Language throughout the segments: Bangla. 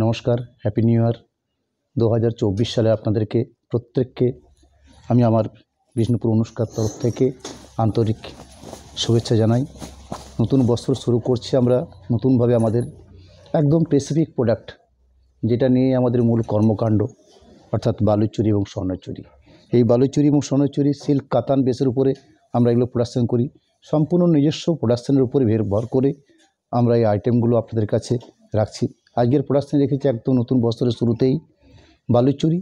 নমস্কার হ্যাপি নিউ ইয়ার দু সালে আপনাদেরকে প্রত্যেককে আমি আমার বিষ্ণুপুর অনুষ্কার তরফ থেকে আন্তরিক শুভেচ্ছা জানাই নতুন বস্ত্র শুরু করছি আমরা নতুনভাবে আমাদের একদম স্পেসিফিক প্রোডাক্ট যেটা নিয়ে আমাদের মূল কর্মকাণ্ড অর্থাৎ বালুচুরি এবং স্বর্ণচুরি এই বালুচুরি এবং স্বর্ণচুরি সিল্ক কাতান বেসের উপরে আমরা এগুলো প্রোডাকশান করি সম্পূর্ণ নিজস্ব প্রোডাকশানের উপরে ভের ভর করে আমরা এই আইটেমগুলো আপনাদের কাছে রাখছি আজকের প্রোডাকশানে রেখেছি একদম নতুন বছরের শুরুতেই বালুচুরি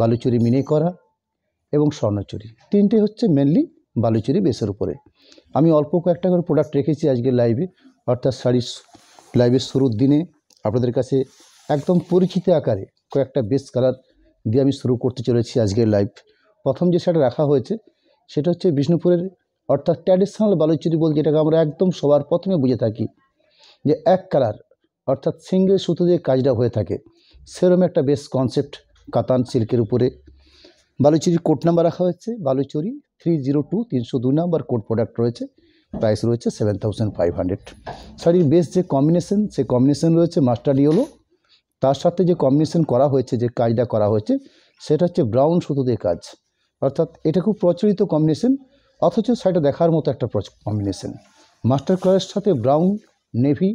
বালুচুরি মিনে করা এবং স্বর্ণচুরি তিনটে হচ্ছে মেনলি বালুচুরি বেসের উপরে আমি অল্প কয়েকটা করে প্রোডাক্ট রেখেছি আজকের লাইভে অর্থাৎ শাড়ির লাইভের শুরুর দিনে আপনাদের কাছে একদম পরিচিত আকারে কয়েকটা বেস কালার দিয়ে আমি শুরু করতে চলেছি আজকের লাইভ প্রথম যে শাড়ি রাখা হয়েছে সেটা হচ্ছে বিষ্ণুপুরের অর্থাৎ ট্র্যাডিশনাল বালুচুরি বলতে যেটাকে আমরা একদম সবার প্রথমে বুঝে থাকি যে এক কালার অর্থাৎ সিঙ্গেল সুতো দিয়ে কাজটা হয়ে থাকে সেরম একটা বেশ কনসেপ্ট কাতান সিল্কের উপরে বালুচুরির কোড নাম্বার রাখা হয়েছে বালুচুরি থ্রি জিরো টু তিনশো দুই নাম্বার কোড প্রোডাক্ট রয়েছে প্রাইস রয়েছে সেভেন থাউজেন্ড ফাইভ হান্ড্রেড শাড়ির বেশ যে কম্বিনেশন সে কম্বিনেশন রয়েছে মাস্টার ইয়েলো তার সাথে যে কম্বিনেশন করা হয়েছে যে কাজটা করা হয়েছে সেটা হচ্ছে ব্রাউন সুতো দিয়ে কাজ অর্থাৎ এটা খুব প্রচলিত কম্বিনেশন অথচ শাড়িটা দেখার মতো একটা কম্বিনেশন মাস্টার কালারের সাথে ব্রাউন নেভি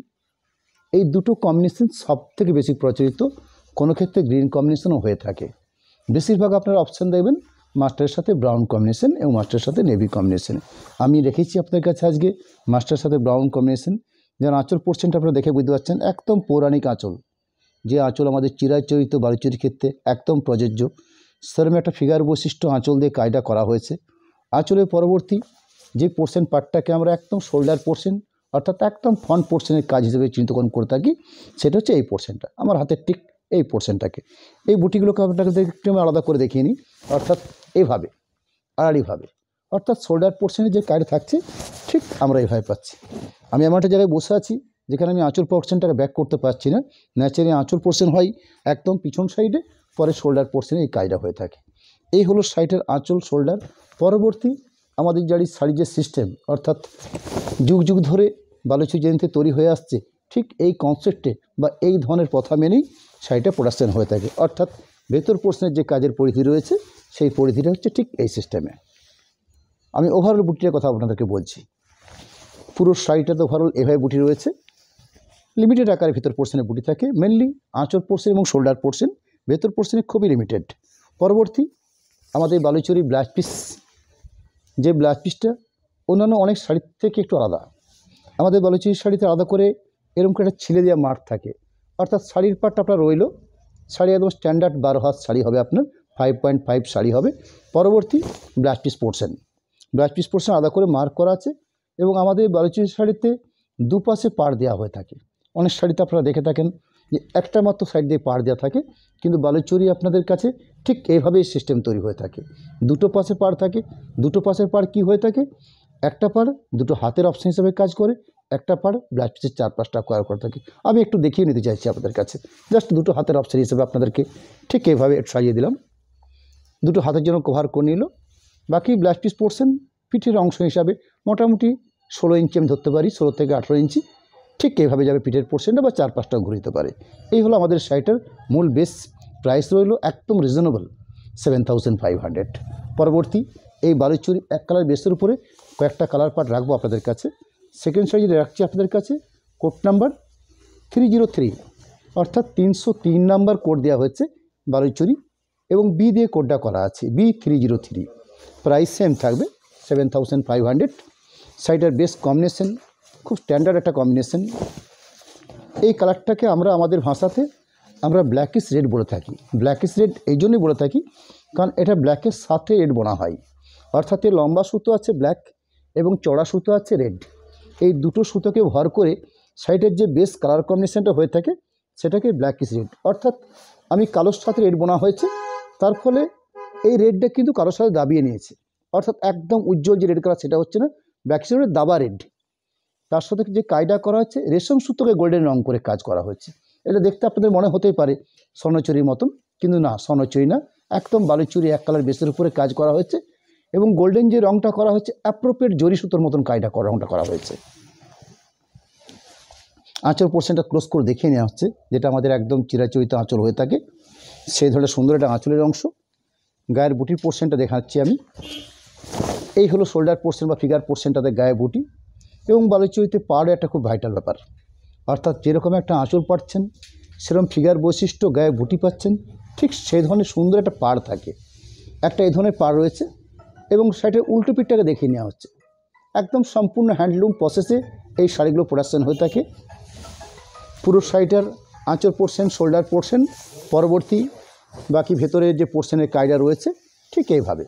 এই দুটো কম্বিনেশন সব থেকে বেশি প্রচলিত কোনো ক্ষেত্রে গ্রিন কম্বিনেশনও হয়ে থাকে বেশিরভাগ আপনারা অপশান দেবেন মাস্টারের সাথে ব্রাউন কম্বিনেশন এবং মাস্টারের সাথে নেভি কম্বিনেশন আমি রেখেছি আপনার কাছে আজকে মাস্টারের সাথে ব্রাউন কম্বিনেশন যেন আঁচল পোর্শনটা আপনারা দেখে বুঝতে পারছেন একদম পৌরাণিক আঁচল যে আঁচল আমাদের চিরাচরিত বালুচুরির ক্ষেত্রে একদম প্রযোজ্য সেরম একটা ফিগার বৈশিষ্ট্য আঁচল দিয়ে কায়দা করা হয়েছে আঁচলের পরবর্তী যে পোর্শন পার্টটাকে আমরা একদম শোল্ডার পোর্শন অর্থাৎ একদম ফ্রন্ট পোর্শনের কাজ হিসেবে চিহ্নিতকরণ করে থাকি সেটা হচ্ছে এই পোর্শনটা আমার হাতের ঠিক এই পোর্শনটাকে এই বুটিগুলোকে আপনাকে একটু আমি আলাদা করে দেখিয়ে নিই অর্থাৎ এইভাবে আড়াড়িভাবে অর্থাৎ শোল্ডার পোর্শনে যে কাজ থাকছে ঠিক আমরা এইভাবে পাচ্ছি আমি আমার একটা জায়গায় বসে আছি যেখানে আমি আঁচল পোর্শনটাকে ব্যাক করতে পারছি না ন্যাচারালি আঁচল পোর্শন হয় একদম পিছন সাইডে পরে শোল্ডার পোর্শনে এই কাজটা হয়ে থাকে এই হলো সাইটের আঁচল শোল্ডার পরবর্তী আমাদের যারি শাড়ির যে সিস্টেম অর্থাৎ যুগ যুগ ধরে বালুচি জয়ন্তী তৈরি হয়ে আসছে ঠিক এই কনসেপ্টে বা এই ধরনের প্রথা মেনেই শাড়িটা প্রোডাকশান হয়ে থাকে অর্থাৎ ভেতর পোর্শনের যে কাজের পরিধি রয়েছে সেই পরিধিটা হচ্ছে ঠিক এই সিস্টেমে আমি ওভারঅল বুটিটার কথা আপনাদেরকে বলছি পুরো শাড়িটা তো ওভারঅল এভাবে বুটি রয়েছে লিমিটেড আকারে ভেতর পোর্শনে বুটি থাকে মেনলি আঁচড় পোর্শন এবং শোল্ডার পোর্শন ভেতর পোর্শনে খুবই লিমিটেড পরবর্তী আমাদের বালুচুরি ব্লাউজ পিস যে ব্লাউজ পিসটা অন্যান্য অনেক শাড়ির থেকে একটু আলাদা আমাদের বালুচির শাড়িতে আলাদা করে এরকম করে একটা ছিলে দেওয়া মাঠ থাকে অর্থাৎ শাড়ির পাটটা আপনার রইল শাড়ি একদম স্ট্যান্ডার্ড বারো হাত শাড়ি হবে আপনার ফাইভ পয়েন্ট ফাইভ শাড়ি হবে পরবর্তী blouse piece portion blouse piece portion আলাদা করে মার্ক করা আছে এবং আমাদের বালুচি শাড়িতে দুপাশে পাড় দেওয়া হয়ে থাকে অনেক শাড়িতে আপনারা দেখে থাকেন যে একটা মাত্র সাইড দিয়ে পাড় দেওয়া থাকে কিন্তু বালুচরি আপনাদের কাছে ঠিক এইভাবেই সিস্টেম তৈরি হয়ে থাকে দুটো পাশে পাড় থাকে দুটো পাশের পাড় কি হয়ে থাকে একটা পার দুটো হাতের অপশান হিসেবে কাজ করে একটা পাড় ব্লাউজ পিসের চার পাঁচটা কয়ার করে থাকে আমি একটু দেখিয়ে নিতে চাইছি আপনাদের কাছে জাস্ট দুটো হাতের অপশান হিসেবে আপনাদেরকে ঠিক এইভাবে একটু সাজিয়ে দিলাম দুটো হাতের জন্য কভার করে নিল বাকি ব্লাউজ পিস পোর্শন পিঠের অংশ হিসাবে মোটামুটি ষোলো ইঞ্চি আমি ধরতে পারি ষোলো থেকে আঠেরো ইঞ্চি ঠিক এইভাবে যাবে পিঠের পোর্শনটা বা চার ঘুরে দিতে পারে এই হলো আমাদের শাড়িটার মূল বেস প্রাইস রইল একদম reasonable seven thousand five hundred পরবর্তী এই বালুচুরি এক কালার বেসের উপরে কয়েকটা কালার পার্ট রাখবো আপনাদের কাছে সেকেন্ড সাইজ রাখছি আপনাদের কাছে code number three zero three অর্থাৎ তিনশো তিন নাম্বার কোড দেওয়া হয়েছে বালুচুরি এবং বি দিয়ে কোডটা করা আছে B three zero three price same থাকবে সেভেন থাউজেন্ড ফাইভ হান্ড্রেড সাইডার বেস্ট কম্বিনেশন খুব স্ট্যান্ডার্ড একটা কম্বিনেশন এই কালারটাকে আমরা আমাদের ভাষাতে আমরা ব্ল্যাক ইস রেড বলে থাকি ইস রেড এই জন্যই বলে থাকি কারণ এটা ব্ল্যাকের সাথে রেড বোনা হয় অর্থাৎ এর লম্বা সুতো আছে ব্ল্যাক এবং চড়া সুতো আছে রেড এই দুটো সুতোকে ভর করে সাইডের যে বেস কালার কম্বিনেশনটা হয়ে থাকে সেটাকে ইস রেড অর্থাৎ আমি কালোর সাথে রেড বোনা হয়েছে তার ফলে এই রেডটা কিন্তু কারোর সাথে দাবিয়ে নিয়েছে অর্থাৎ একদম উজ্জ্বল যে রেড কালার সেটা হচ্ছে না ইস রেড দাবা রেড তার সাথে যে কায়দা করা হচ্ছে রেশম সুতোকে গোল্ডেন রং করে কাজ করা হয়েছে এটা দেখতে আপনাদের মনে হতেই পারে স্বর্ণচুরির মতন কিন্তু না স্বর্ণচুরি না একদম বালুচুরি এক কালার বেসের উপরে কাজ করা হয়েছে এবং গোল্ডেন যে রংটা করা হয়েছে অ্যাপ্রোপ্রিয়েট জরি সুতোর মতন কায়দা করা রংটা করা হয়েছে আঁচল পোর্শনটা ক্লোজ করে দেখিয়ে নেওয়া হচ্ছে যেটা আমাদের একদম চিরাচরিত আঁচল হয়ে থাকে সেই ধরনের সুন্দর একটা আঁচলের অংশ গায়ের বুটির পোর্শনটা দেখাচ্ছি আমি এই হলো শোল্ডার পোর্শন বা ফিগার পোর্শনটাতে গায়ে বুটি এবং বালুচুরিতে পাহাড়ে একটা খুব ভাইটাল ব্যাপার অর্থাৎ যেরকম একটা আঁচল পাচ্ছেন সেরকম ফিগার বৈশিষ্ট্য গায়ে গুটি পাচ্ছেন ঠিক সেই ধরনের সুন্দর একটা পাড় থাকে একটা এই ধরনের পাড় রয়েছে এবং সেটার উল্টো পিঠটাকে দেখিয়ে নেওয়া হচ্ছে একদম সম্পূর্ণ হ্যান্ডলুম প্রসেসে এই শাড়িগুলো প্রোডাকশন হয়ে থাকে পুরো শাড়িটার আঁচল পোর্শন শোল্ডার পোর্শন পরবর্তী বাকি ভেতরে যে পোর্শনের কায়দা রয়েছে ঠিক এইভাবে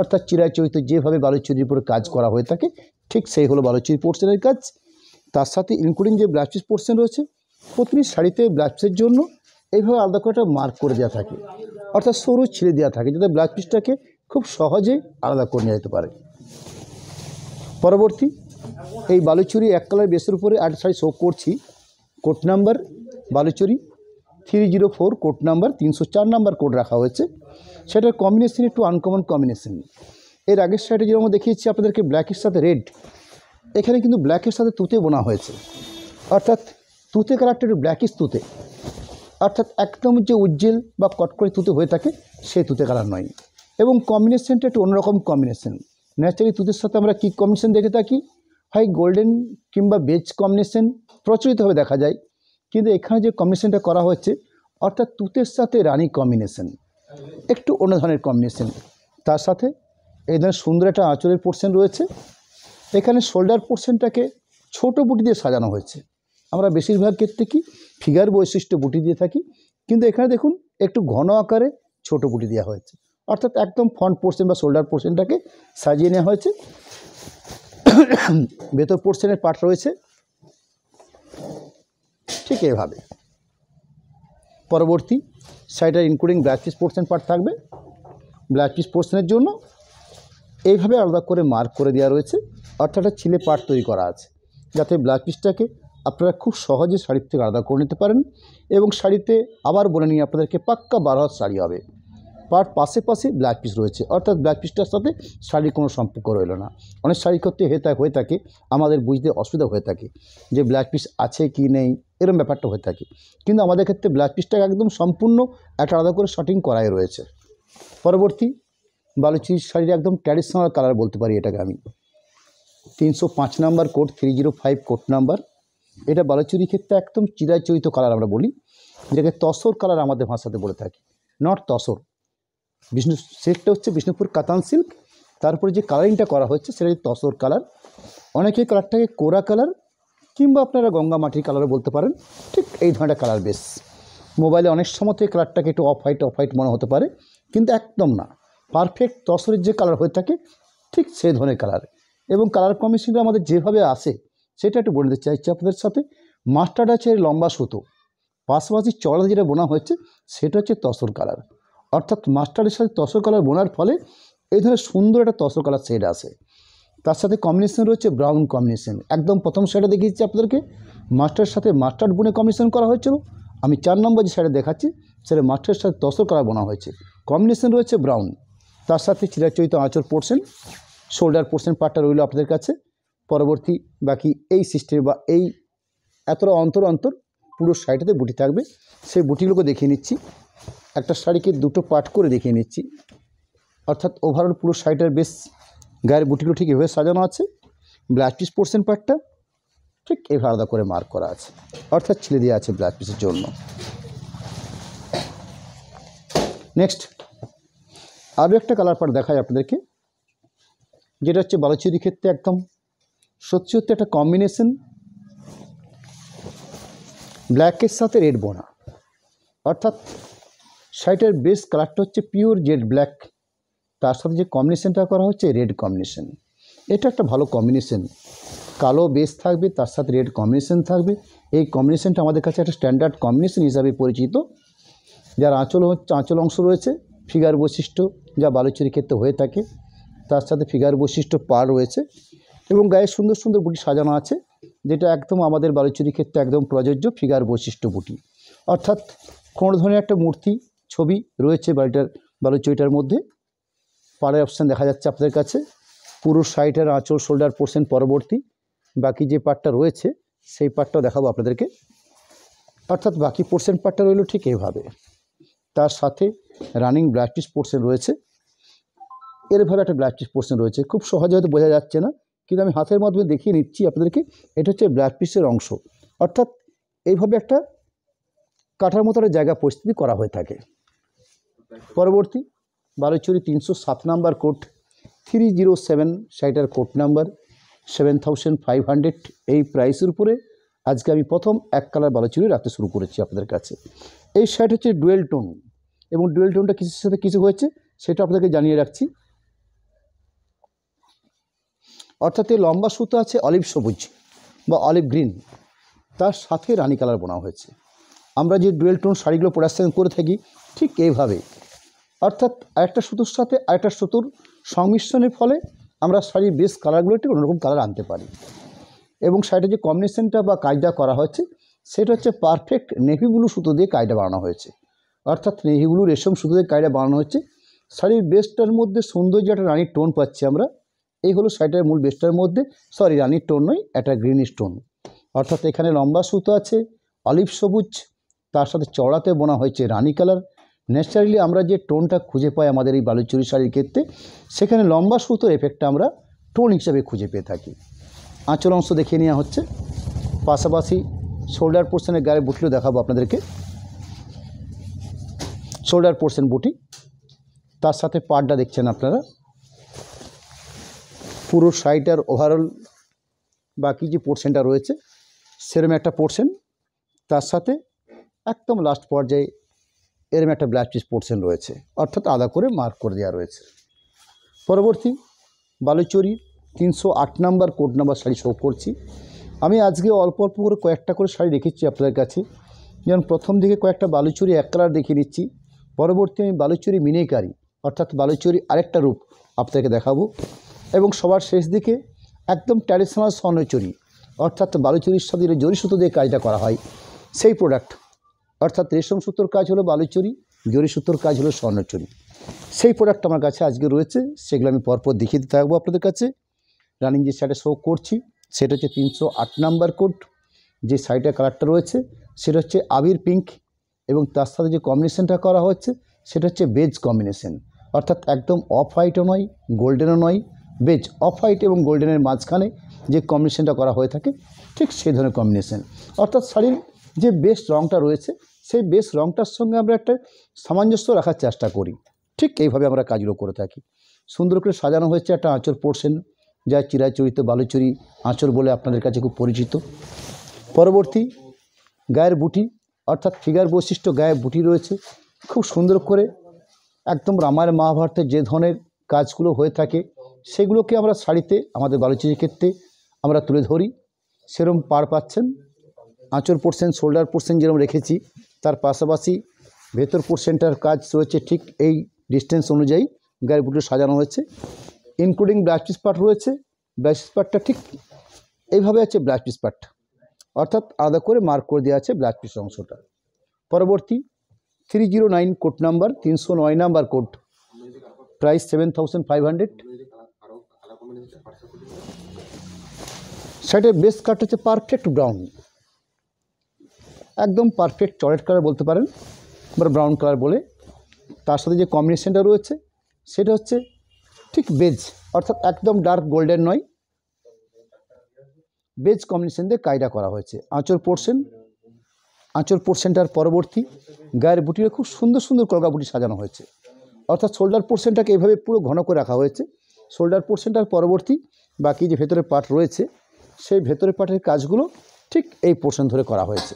অর্থাৎ চিরাচরিত যেভাবে বালুচুরির উপরে কাজ করা হয়ে থাকে ঠিক সেই হলো বালুচির পোর্সেনের কাজ তার সাথে ইনক্লুডিং যে ব্লাউজ পিস পোর্শন রয়েছে প্রতিটি শাড়িতে ব্লাউজ পিসের জন্য এইভাবে আলাদা করে একটা মার্ক করে দেওয়া থাকে অর্থাৎ সরু ছিঁড়ে দেওয়া থাকে যাতে ব্লাউজ পিসটাকে খুব সহজে আলাদা করে নেওয়া যেতে পারে পরবর্তী এই বালুচুরি এক কালার বেসের উপরে আট শাড়ি শো করছি code number Baluchari three zero four code number তিনশো চার নাম্বার কোড রাখা হয়েছে সেটার কম্বিনেশন একটু আনকমন কম্বিনেশন এর আগের সাইডে যেরকম দেখিয়েছি আপনাদেরকে ব্ল্যাকের সাথে রেড এখানে কিন্তু ব্ল্যাকের সাথে তুতে বোনা হয়েছে অর্থাৎ তুতে কালারটা একটু ব্ল্যাকিস তুতে অর্থাৎ একদম যে উজ্জ্বল বা করে তুতে হয়ে থাকে সেই তুতে কালার নয় এবং কম্বিনেশনটা একটু অন্যরকম কম্বিনেশন ন্যাচারালি তুতের সাথে আমরা কী কম্বিনেশন দেখে থাকি হয় গোল্ডেন কিংবা বেজ কম্বিনেশন প্রচলিতভাবে দেখা যায় কিন্তু এখানে যে কম্বিনেশনটা করা হয়েছে অর্থাৎ তুতের সাথে রানী কম্বিনেশন একটু অন্য ধরনের কম্বিনেশন তার সাথে এই ধরনের সুন্দর একটা আঁচলের পোর্শন রয়েছে এখানে শোল্ডার পোর্শনটাকে ছোট বুটি দিয়ে সাজানো হয়েছে আমরা বেশিরভাগ ক্ষেত্রে কি ফিগার বৈশিষ্ট্য বুটি দিয়ে থাকি কিন্তু এখানে দেখুন একটু ঘন আকারে ছোট বুটি দেওয়া হয়েছে অর্থাৎ একদম ফ্রন্ট পোর্শন বা শোল্ডার পোর্শনটাকে সাজিয়ে নেওয়া হয়েছে ভেতর পোর্শনের পার্ট রয়েছে ঠিক এভাবে পরবর্তী সাইডার including blouse piece portion part থাকবে ব্লাড পিস পোর্শনের জন্য এইভাবে আলাদা করে মার্ক করে দেওয়া রয়েছে অর্থাৎ একটা ছেলে পাট তৈরি করা আছে যাতে ব্ল্যাক পিসটাকে আপনারা খুব সহজে শাড়ির থেকে আলাদা করে নিতে পারেন এবং শাড়িতে আবার বলে নিয়ে আপনাদেরকে পাক্কা বারো হাত শাড়ি হবে পাট পাশে পাশে ব্ল্যাক পিস রয়েছে অর্থাৎ ব্ল্যাক পিসটার সাথে শাড়ির কোনো সম্পর্ক রইল না অনেক শাড়ির ক্ষেত্রে হয়ে থাকে হয়ে থাকে আমাদের বুঝতে অসুবিধা হয়ে থাকে যে ব্ল্যাক পিস আছে কি নেই এরম ব্যাপারটা হয়ে থাকে কিন্তু আমাদের ক্ষেত্রে ব্ল্যাক পিসটাকে একদম সম্পূর্ণ একটা আলাদা করে শটিং করাই রয়েছে পরবর্তী বালুচির শাড়ির একদম ট্র্যাডিশনাল কালার বলতে পারি এটাকে আমি তিনশো পাঁচ number code three zero five code number এটা বালুচুরির ক্ষেত্রে একদম চিরাচরিত কালার আমরা বলি যেটাকে তসর কালার আমাদের ভাষাতে বলে থাকি নট তসর বিষ্ণু সেটটা হচ্ছে বিষ্ণুপুর কাতান সিল্ক তারপরে যে কালারিংটা করা হচ্ছে সেটা হচ্ছে তসর কালার অনেকে কালারটাকে কোরা কালার কিংবা আপনারা গঙ্গা মাটির কালারও বলতে পারেন ঠিক এই ধরনের কালার বেশ মোবাইলে অনেক সময় কালারটাকে একটু অফ হোয়াইট অফ হোয়াইট মনে হতে পারে কিন্তু একদম না পারফেক্ট তসরের যে কালার হয়ে থাকে ঠিক সেই ধরনের কালার এবং কালার কম্বিনেশনটা আমাদের যেভাবে আসে সেটা একটু বলে দিতে চাইছি আপনাদের সাথে মাস্টার্ড আছে লম্বা সুতো পাশাপাশি চড়া যেটা বোনা হয়েছে সেটা হচ্ছে তসর কালার অর্থাৎ মাস্টারের সাথে তসর কালার বোনার ফলে এই ধরনের সুন্দর একটা তসর কালার শেড আসে তার সাথে কম্বিনেশন রয়েছে ব্রাউন কম্বিনেশন একদম প্রথম শাড়িটা দেখিয়েছি আপনাদেরকে মাস্টারের সাথে মাস্টার্ড বুনে কম্বিনেশন করা হয়েছিল আমি চার নম্বর যে সাইডে দেখাচ্ছি সেটা মাস্টারের সাথে তসর কালার বোনা হয়েছে কম্বিনেশন রয়েছে ব্রাউন তার সাথে চিরাচরিত আঁচল পোর্শন শোল্ডার পোর্শন পার্টটা রইল আপনাদের কাছে পরবর্তী বাকি এই সিস্টেম বা এই এতটা অন্তর অন্তর পুরো শাড়িটাতে বুটি থাকবে সেই বুটিগুলোকে দেখিয়ে নিচ্ছি একটা শাড়িকে দুটো পার্ট করে দেখিয়ে নিচ্ছি অর্থাৎ ওভারঅল পুরো শাড়িটার বেশ গায়ের বুটিগুলো ঠিক এভাবে সাজানো আছে ব্লাউজ পিস পোর্শন পার্টটা ঠিক এভাবে আলাদা করে মার্ক করা আছে অর্থাৎ ছেলে দেওয়া আছে ব্লাউজ পিসের জন্য নেক্সট আরও একটা কালার পার্ট দেখায় আপনাদেরকে যেটা হচ্ছে বালুচুরির ক্ষেত্রে একদম সত্যি সত্যি একটা কম্বিনেশন ব্ল্যাকের সাথে রেড বোনা অর্থাৎ শাড়িটার বেস কালারটা হচ্ছে পিওর জেড ব্ল্যাক তার সাথে যে কম্বিনেশনটা করা হচ্ছে রেড কম্বিনেশন এটা একটা ভালো কম্বিনেশন কালো বেস থাকবে তার সাথে রেড কম্বিনেশন থাকবে এই কম্বিনেশনটা আমাদের কাছে একটা স্ট্যান্ডার্ড কম্বিনেশন হিসাবে পরিচিত যার আঁচল হচ্ছে আঁচল অংশ রয়েছে ফিগার বৈশিষ্ট্য যা বালুচুরির ক্ষেত্রে হয়ে থাকে তার সাথে ফিগার বৈশিষ্ট্য পার রয়েছে এবং গায়ে সুন্দর সুন্দর বুটি সাজানো আছে যেটা একদম আমাদের বালুচুরির ক্ষেত্রে একদম প্রযোজ্য ফিগার বৈশিষ্ট্য বুটি অর্থাৎ কোন ধরনের একটা মূর্তি ছবি রয়েছে বাড়িটার বালুচুরিটার মধ্যে পাড়ের অপশান দেখা যাচ্ছে আপনাদের কাছে পুরো সাইটের আঁচল শোল্ডার পোর্শন পরবর্তী বাকি যে পার্টটা রয়েছে সেই পার্টটাও দেখাবো আপনাদেরকে অর্থাৎ বাকি পোর্শন পার্টটা রইল ঠিক এইভাবে তার সাথে রানিং ব্লাস্টিস পোর্শন রয়েছে এরভাবে একটা ব্লাস্টিস পোর্শন রয়েছে খুব সহজে হয়তো বোঝা যাচ্ছে না কিন্তু আমি হাতের মাধ্যমে দেখিয়ে নিচ্ছি আপনাদেরকে এটা হচ্ছে ব্লাস্টিসের অংশ অর্থাৎ এইভাবে একটা কাঠার মতো একটা জায়গা পরিস্থিতি করা হয়ে থাকে পরবর্তী বালুচুরি তিনশো সাত number code three zero seven সাইটার code number seven thousand five hundred এই প্রাইসের উপরে আজকে আমি প্রথম এক কালার ভালো বালুচুরি রাখতে শুরু করেছি আপনাদের কাছে এই শার্ট হচ্ছে ডুয়েল টোন এবং ডুয়েল টোনটা কিছুর সাথে কিছু হয়েছে সেটা আপনাদেরকে জানিয়ে রাখছি অর্থাৎ এই লম্বা সুতো আছে অলিভ সবুজ বা অলিভ গ্রিন তার সাথে রানী কালার বোনা হয়েছে আমরা যে ডুয়েল টোন শাড়িগুলো প্রোডাকশান করে থাকি ঠিক এইভাবে অর্থাৎ একটা সুতোর সাথে আরেকটা সুতোর সংমিশ্রণের ফলে আমরা শাড়ির বেশ কালারগুলো একটু অন্যরকম কালার আনতে পারি এবং সাইডে যে কম্বিনেশনটা বা কাজটা করা হয়েছে সেটা হচ্ছে পারফেক্ট নেভি ব্লু সুতো দিয়ে কাজটা বানানো হয়েছে অর্থাৎ নেভি ব্লু রেশম সুতো দিয়ে কাজটা বানানো হয়েছে শাড়ির বেস্টটার মধ্যে সৌন্দর্য একটা রানির টোন পাচ্ছি আমরা এই হলো শাড়িটার মূল বেস্টটার মধ্যে সরি রানির টোন নয় একটা গ্রিন টোন অর্থাৎ এখানে লম্বা সুতো আছে অলিভ সবুজ তার সাথে চড়াতে বোনা হয়েছে রানি কালার ন্যাচারালি আমরা যে টোনটা খুঁজে পাই আমাদের এই বালুচুরি শাড়ির ক্ষেত্রে সেখানে লম্বা সুতোর এফেক্টটা আমরা টোন হিসাবে খুঁজে পেয়ে থাকি আঁচল অংশ দেখিয়ে নেওয়া হচ্ছে পাশাপাশি শোল্ডার পোর্শনের গায়ে বুটিও দেখাবো আপনাদেরকে শোল্ডার পোর্শন বুটি তার সাথে পাটটা দেখছেন আপনারা পুরো সাইডার ওভারঅল বাকি যে পোর্শনটা রয়েছে সেরম একটা পোর্শন তার সাথে একদম লাস্ট পর্যায়ে এরম একটা ব্ল্যাক পিস পোর্শন রয়েছে অর্থাৎ আলাদা করে মার্ক করে দেওয়া রয়েছে পরবর্তী বালুচরির তিনশো আট number code number sari show করছি আমি আজকে অল্প অল্প করে কয়েকটা করে শাড়ি রেখেছি আপনাদের কাছে যেমন প্রথম দিকে কয়েকটা বালুচুরি এক কালার দেখিয়ে দিচ্ছি পরবর্তী আমি বালুচুরি মিনেকারি অর্থাৎ বালুচুরি আরেকটা রূপ আপনাকে দেখাবো এবং সবার শেষ দিকে একদম ট্র্যাডিশনাল স্বর্ণচুরি অর্থাৎ বালুচুরির সাথে জরি সুতো দিয়ে কাজটা করা হয় সেই প্রোডাক্ট অর্থাৎ রেশম সুতোর কাজ হলো বালুচুরি জরি সুতোর কাজ হলো স্বর্ণচুরি সেই প্রোডাক্ট আমার কাছে আজকে রয়েছে সেগুলো আমি পরপর দেখিয়ে দিতে থাকবো আপনাদের কাছে রানিং যে সাইটে শো করছি সেটা হচ্ছে তিনশো আট নাম্বার কোড যে সাইটের কালারটা রয়েছে সেটা হচ্ছে আবির পিঙ্ক এবং তার সাথে যে কম্বিনেশনটা করা হচ্ছে সেটা হচ্ছে বেজ কম্বিনেশান অর্থাৎ একদম অফ হোয়াইটও নয় গোল্ডেনও নয় বেজ অফ হোয়াইট এবং গোল্ডেনের মাঝখানে যে কম্বিনেশানটা করা হয়ে থাকে ঠিক সেই ধরনের কম্বিনেশান অর্থাৎ শাড়ির যে বেশ রঙটা রয়েছে সেই বেশ রঙটার সঙ্গে আমরা একটা সামঞ্জস্য রাখার চেষ্টা করি ঠিক এইভাবে আমরা কাজগুলো করে থাকি সুন্দর করে সাজানো হয়েছে একটা আঁচড় পোর্শন যা চিরাচরিত বালুচুরি আঁচড় বলে আপনাদের কাছে খুব পরিচিত পরবর্তী গায়ের বুটি অর্থাৎ ফিগার বৈশিষ্ট্য গায়ে বুটি রয়েছে খুব সুন্দর করে একদম রামায়ণ মহাভারতে যে ধরনের কাজগুলো হয়ে থাকে সেগুলোকে আমরা শাড়িতে আমাদের বালুচুরির ক্ষেত্রে আমরা তুলে ধরি সেরম পার পাচ্ছেন আঁচড় পোর্শন শোল্ডার পোর্শন যেরকম রেখেছি তার পাশাপাশি ভেতর পোর্শনটার কাজ রয়েছে ঠিক এই ডিস্টেন্স অনুযায়ী গায়ের বুটি সাজানো হয়েছে ইনক্লুডিং ব্লাস্টিস পার্ট রয়েছে ব্লাস্টিস পার্টটা ঠিক এইভাবে আছে ব্লাস্টিস পার্ট অর্থাৎ আলাদা করে মার্ক করে দেওয়া আছে ব্লাস্টিস অংশটা পরবর্তী three zero nine code number তিনশো নয় number code price seven thousand five hundred শার্টের বেস্ট কাট হচ্ছে পারফেক্ট ব্রাউন একদম পারফেক্ট চলেট কালার বলতে পারেন বা ব্রাউন কালার বলে তার সাথে যে কম্বিনেশনটা রয়েছে সেটা হচ্ছে ঠিক বেজ অর্থাৎ একদম ডার্ক গোল্ডেন নয় বেজ কম্বিনেশন দিয়ে কায়দা করা হয়েছে আঁচড় পোর্শন আঁচড় পোর্শনটার পরবর্তী গায়ের বুটিটা খুব সুন্দর সুন্দর কলকা বুটি সাজানো হয়েছে অর্থাৎ শোল্ডার পোর্শনটাকে এভাবে পুরো ঘন করে রাখা হয়েছে শোল্ডার পোর্শনটার পরবর্তী বাকি যে ভেতরে পাট রয়েছে সেই ভেতরে পাটের কাজগুলো ঠিক এই পোর্শন ধরে করা হয়েছে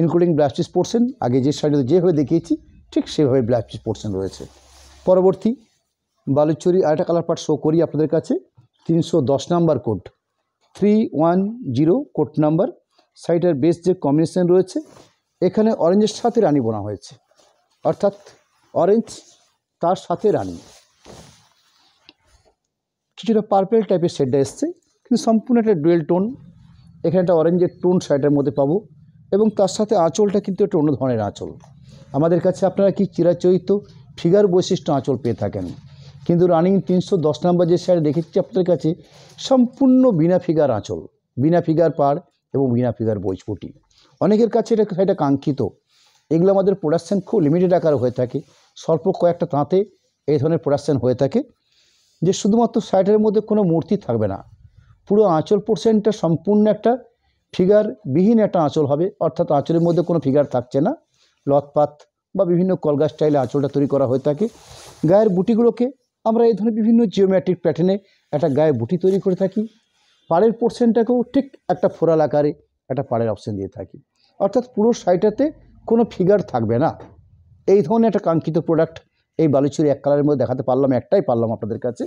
ইনক্লুডিং ব্লাস্টিস পোর্শন আগে যে সাইডে যেভাবে দেখিয়েছি ঠিক সেভাবে ব্লাস্টিস পোর্শন রয়েছে পরবর্তী বালুচুরি আরেকটা কালার পার্ট শো করি আপনাদের কাছে তিনশো দশ number code three one zero code number সাইডের বেশ যে কম্বিনেশান রয়েছে এখানে অরেঞ্জের সাথে রানি বোনা হয়েছে অর্থাৎ অরেঞ্জ তার সাথে রানি কিছুটা পার্পেল টাইপের শেডটা এসছে কিন্তু সম্পূর্ণ একটা ডুয়েল টোন এখানে একটা অরেঞ্জের টোন শাড়িটার মধ্যে পাবো এবং তার সাথে আঁচলটা কিন্তু একটা অন্য ধরনের আঁচল আমাদের কাছে আপনারা কি চিরাচরিত ফিগার বৈশিষ্ট্য আঁচল পেয়ে থাকেন কিন্তু রানিং তিনশো দশ নম্বর যে স্যার দেখেছি আপনাদের কাছে সম্পূর্ণ বিনা ফিগার আঁচল বিনা ফিগার পার এবং বিনা ফিগার বইজপুটি অনেকের কাছে এটা এটা কাঙ্ক্ষিত এগুলো আমাদের প্রোডাকশান খুব লিমিটেড আকার হয়ে থাকে স্বল্প কয়েকটা তাঁতে এই ধরনের প্রোডাকশান হয়ে থাকে যে শুধুমাত্র সাইটের মধ্যে কোনো মূর্তি থাকবে না পুরো আঁচল পোর্শনটা সম্পূর্ণ একটা ফিগার বিহীন একটা আঁচল হবে অর্থাৎ আঁচলের মধ্যে কোনো ফিগার থাকছে না লতপাত বা বিভিন্ন কলগাছ স্টাইলে আঁচলটা তৈরি করা হয়ে থাকে গায়ের বুটিগুলোকে আমরা এই ধরনের বিভিন্ন জিওমেট্রিক প্যাটার্নে একটা গায়ে বুটি তৈরি করে থাকি পাড়ের পোর্শনটাকেও ঠিক একটা ফোরাল আকারে একটা পাড়ের অপশন দিয়ে থাকি অর্থাৎ পুরো সাইটাতে কোনো ফিগার থাকবে না এই ধরনের একটা কাঙ্ক্ষিত প্রোডাক্ট এই বালুচুরি এক কালারের মধ্যে দেখাতে পারলাম একটাই পারলাম আপনাদের কাছে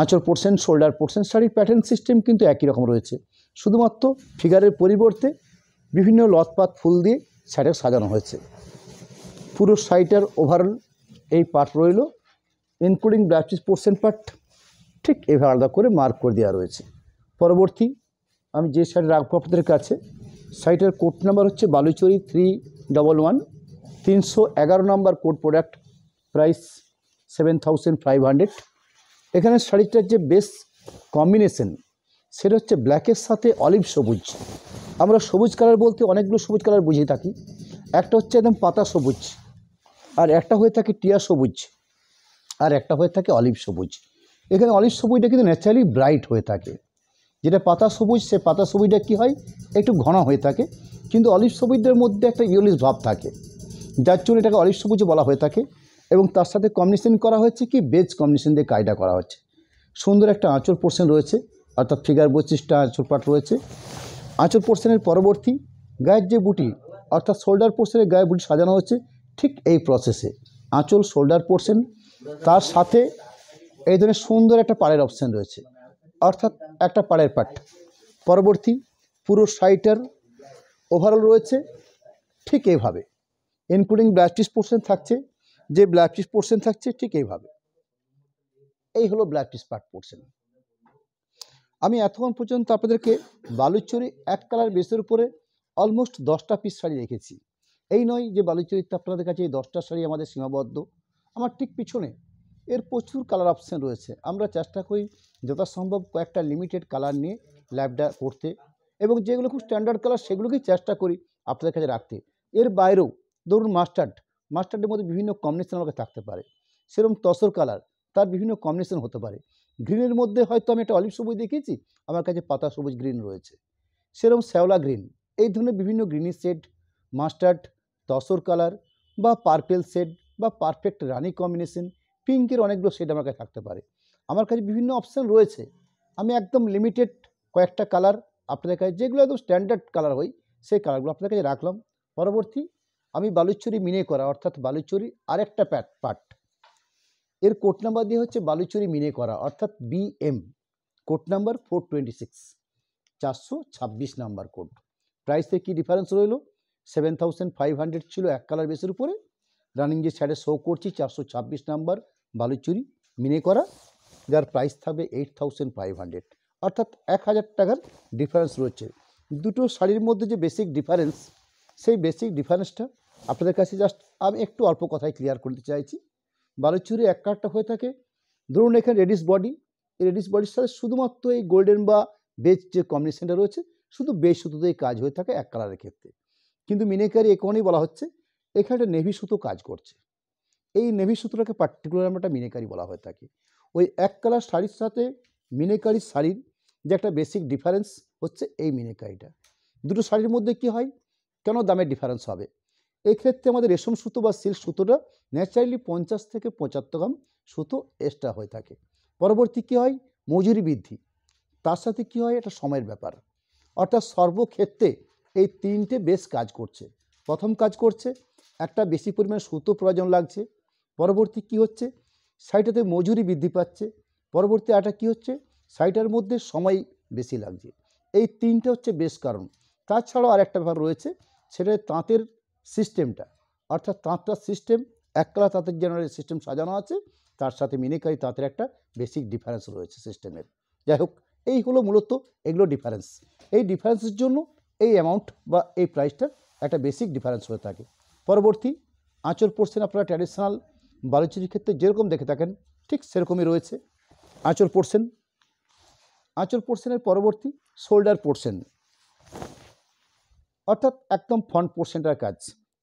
আঁচল পোর্শন শোল্ডার পোর্শন শাড়ির প্যাটার্ন সিস্টেম কিন্তু একই রকম রয়েছে শুধুমাত্র ফিগারের পরিবর্তে বিভিন্ন লতপাত ফুল দিয়ে শাড়িটা সাজানো হয়েছে পুরো শাড়িটার ওভারঅল এই পার্ট রইল ইনক্লুডিং ব্যাপটিস পোর্শন পার্ট ঠিক এভাবে আলাদা করে মার্ক করে দেওয়া রয়েছে পরবর্তী আমি যে সাইট রাখবো আপনাদের কাছে সাইটের কোড নাম্বার হচ্ছে বালুচরি থ্রি ডবল ওয়ান তিনশো এগারো number code product price seven thousand five hundred এখানে শাড়িটার যে বেস্ট কম্বিনেশন সেটা হচ্ছে ব্ল্যাকের সাথে অলিভ সবুজ আমরা সবুজ কালার বলতে অনেকগুলো সবুজ কালার বুঝে থাকি একটা হচ্ছে একদম পাতা সবুজ আর একটা হয়ে থাকে টিয়া সবুজ আর একটা হয়ে থাকে অলিভ সবুজ এখানে অলিভ সবুজটা কিন্তু ন্যাচারালি ব্রাইট হয়ে থাকে যেটা পাতা সবুজ সে পাতা সবুজটা কি হয় একটু ঘন হয়ে থাকে কিন্তু অলিভ সবুজদের মধ্যে একটা ইয়েলিশ ভাব থাকে যার জন্য এটাকে অলিভ সবুজ বলা হয়ে থাকে এবং তার সাথে কম্বিনেশন করা হয়েছে কি বেজ কম্বিনেশন দিয়ে কায়দা করা হচ্ছে সুন্দর একটা আঁচড় পোর্শন রয়েছে অর্থাৎ ফিগার বৈশিষ্ট্য পাট রয়েছে আঁচড় পোর্শনের পরবর্তী গায়ের যে বুটি অর্থাৎ শোল্ডার পোর্শনের গায়ে বুটি সাজানো হচ্ছে ঠিক এই প্রসেসে আঁচল শোল্ডার পোর্শন তার সাথে এই ধরনের সুন্দর একটা পাড়ের অপশান রয়েছে অর্থাৎ একটা পাড়ের পাট পরবর্তী পুরো সাইটার ওভারঅল রয়েছে ঠিক এইভাবে ইনক্লুডিং ব্লাস্টিস পোর্শন থাকছে যে ব্লাস্টিস পোর্শন থাকছে ঠিক এইভাবে এই হলো ব্ল্যাকটিস পার্ট পোর্শন আমি এতক্ষণ পর্যন্ত আপনাদেরকে বালুচরি এক কালার বেসের উপরে অলমোস্ট দশটা পিস শাড়ি রেখেছি এই নয় যে বালুচরিতে আপনাদের কাছে এই দশটা শাড়ি আমাদের সীমাবদ্ধ আমার ঠিক পিছনে এর প্রচুর কালার অপশান রয়েছে আমরা চেষ্টা করি যথাসম্ভব কয়েকটা লিমিটেড কালার নিয়ে ল্যাবটা করতে এবং যেগুলো খুব স্ট্যান্ডার্ড কালার সেগুলোকেই চেষ্টা করি আপনাদের কাছে রাখতে এর বাইরেও ধরুন মাস্টার্ড মাস্টার্ডের মধ্যে বিভিন্ন কম্বিনেশন আমাকে কাছে থাকতে পারে সেরকম তসর কালার তার বিভিন্ন কম্বিনেশন হতে পারে গ্রিনের মধ্যে হয়তো আমি একটা অলিভ সবুজ দেখিয়েছি আমার কাছে পাতা সবুজ গ্রিন রয়েছে সেরকম শ্যাওলা গ্রিন এই ধরনের বিভিন্ন গ্রিনের শেড মাস্টার্ড তসর কালার বা পার্পেল শেড বা পারফেক্ট রানি কম্বিনেশন পিঙ্কের অনেকগুলো শেড আমার কাছে থাকতে পারে আমার কাছে বিভিন্ন অপশান রয়েছে আমি একদম লিমিটেড কয়েকটা কালার আপনাদের কাছে যেগুলো একদম স্ট্যান্ডার্ড কালার হয় সেই কালারগুলো আপনাদের কাছে রাখলাম পরবর্তী আমি বালুচুরি মিনে করা অর্থাৎ বালুচুরি আরেকটা প্যাট পার্ট এর কোট নাম্বার দিয়ে হচ্ছে বালুচুরি মিনে করা অর্থাৎ BM code number four twenty six চারশো ছাব্বিশ নাম্বার কোড প্রাইসের কী ডিফারেন্স রইল সেভেন থাউজেন্ড ফাইভ হান্ড্রেড ছিল এক কালার বেসের উপরে রানিং যে স্যারে শো করছি চারশো ছাব্বিশ নাম্বার বালুচুরি মিনে করা যার প্রাইস থাকবে এইট থাউজেন্ড ফাইভ হান্ড্রেড অর্থাৎ এক হাজার টাকার ডিফারেন্স রয়েছে দুটো শাড়ির মধ্যে যে বেসিক ডিফারেন্স সেই বেসিক ডিফারেন্সটা আপনাদের কাছে জাস্ট আমি একটু অল্প কথায় ক্লিয়ার করতে চাইছি বালুচুরি এক কারটা হয়ে থাকে ধরুন এখানে রেডিস বডি এই রেডিস বডির সাথে শুধুমাত্র এই গোল্ডেন বা বেজ যে কম্বিনেশনটা রয়েছে শুধু বেজ সুতোতেই কাজ হয়ে থাকে এক কালারের ক্ষেত্রে কিন্তু মিনেকারি এখনই বলা হচ্ছে এখানে একটা নেভি সুতো কাজ করছে এই নেভি সুতোটাকে পার্টিকুলার আমরা একটা মিনেকারি বলা হয়ে থাকে ওই এক কালার শাড়ির সাথে মিনেকারি শাড়ির যে একটা বেসিক ডিফারেন্স হচ্ছে এই মিনেকারিটা দুটো শাড়ির মধ্যে কি হয় কেন দামের ডিফারেন্স হবে এক্ষেত্রে আমাদের রেশম সুতো বা সিল্ক সুতোটা ন্যাচারালি পঞ্চাশ থেকে পঁচাত্তর গ্রাম সুতো এক্সট্রা হয়ে থাকে পরবর্তী কী হয় মজুরি বৃদ্ধি তার সাথে কি হয় এটা সময়ের ব্যাপার অর্থাৎ সর্বক্ষেত্রে এই তিনটে বেশ কাজ করছে প্রথম কাজ করছে একটা বেশি পরিমাণে সুতো প্রয়োজন লাগছে পরবর্তী কি হচ্ছে সাইটাতে মজুরি বৃদ্ধি পাচ্ছে পরবর্তী আটা কি হচ্ছে সাইটার মধ্যে সময় বেশি লাগছে এই তিনটা হচ্ছে বেশ কারণ তাছাড়াও আর একটা ব্যাপার রয়েছে সেটা তাঁতের সিস্টেমটা অর্থাৎ তাঁতটার সিস্টেম একলা তাঁতের জেনারেল সিস্টেম সাজানো আছে তার সাথে মিনিকারি তাঁতের একটা বেসিক ডিফারেন্স রয়েছে সিস্টেমের যাই হোক এই হলো মূলত এগুলো ডিফারেন্স এই ডিফারেন্সের জন্য এই অ্যামাউন্ট বা এই প্রাইসটার একটা বেসিক ডিফারেন্স হয়ে থাকে পরবর্তী আঁচল পড়ছেন আপনারা ট্র্যাডিশনাল বালুচির ক্ষেত্রে যেরকম দেখে থাকেন ঠিক সেরকমই রয়েছে আঁচল পড়ছেন আঁচল পোর্শনের পরবর্তী শোল্ডার পোর্শন অর্থাৎ একদম ফ্রন্ট পোর্শনটার কাজ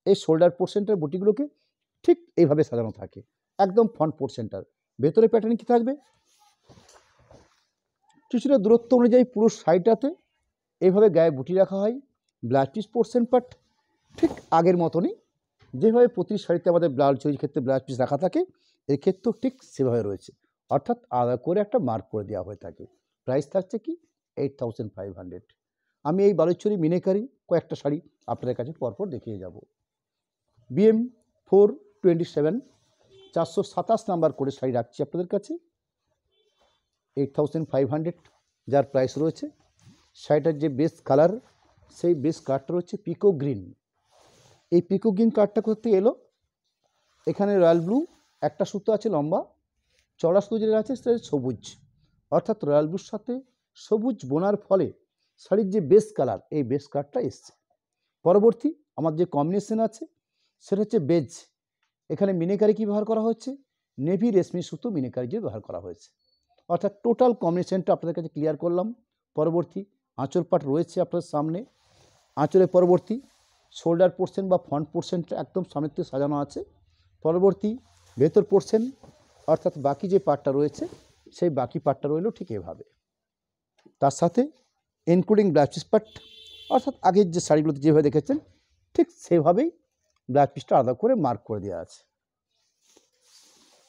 এই শোল্ডার পোর্শনটার বুটিগুলোকে ঠিক এইভাবে সাজানো থাকে একদম ফ্রন্ট পোর্শনটার ভেতরে প্যাটার্ন কি থাকবে কিছুটা দূরত্ব অনুযায়ী পুরো সাইডটাতে এইভাবে গায়ে বুটি রাখা হয় ব্লাড পিস পোর্শন পার্ট ঠিক আগের মতনই যেভাবে প্রতি শাড়িতে আমাদের ব্লাউজ চুরির ক্ষেত্রে ব্লাউজ পিস রাখা থাকে এর ক্ষেত্রেও ঠিক সেভাবে রয়েছে অর্থাৎ আলাদা করে একটা মার্ক করে দেওয়া হয়ে থাকে প্রাইস থাকছে কি এইট থাউজেন্ড ফাইভ হান্ড্রেড আমি এই বালুচুরি মিনেকারি কয়েকটা শাড়ি আপনাদের কাছে পরপর দেখিয়ে যাব বিএম ফোর টোয়েন্টি সেভেন চারশো সাতাশ নাম্বার করে শাড়ি রাখছি আপনাদের কাছে এইট থাউজেন্ড ফাইভ হান্ড্রেড যার প্রাইস রয়েছে শাড়িটার যে বেস্ট কালার সেই বেস্ট কালারটা রয়েছে পিকো গ্রিন এই পিকো গ্রিন কার্ডটা করতে এলো এখানে রয়্যাল ব্লু একটা সুতো আছে লম্বা চড়া সুতো যেটা আছে সেটা সবুজ অর্থাৎ রয়্যাল ব্লুর সাথে সবুজ বোনার ফলে শাড়ির যে বেস কালার এই বেস কার্ডটা এসছে পরবর্তী আমার যে কম্বিনেশন আছে সেটা হচ্ছে বেজ এখানে মিনেকারি কি ব্যবহার করা হয়েছে নেভি রেশমি সুতো মিনেকারি যে ব্যবহার করা হয়েছে অর্থাৎ টোটাল কম্বিনেশনটা আপনাদের কাছে ক্লিয়ার করলাম পরবর্তী আঁচল পাট রয়েছে আপনার সামনে আঁচলের পরবর্তী শোল্ডার পোর্শন বা ফ্রন্ট পোর্শনটা একদম সামনের সাজানো আছে পরবর্তী ভেতর পোর্শন অর্থাৎ বাকি যে পার্টটা রয়েছে সেই বাকি পার্টটা রইল ঠিক এভাবে তার সাথে ইনক্লুডিং ব্লাউজ পার্ট অর্থাৎ আগের যে শাড়িগুলোতে যেভাবে দেখেছেন ঠিক সেভাবেই ব্লাউজ পিসটা আলাদা করে মার্ক করে দেওয়া আছে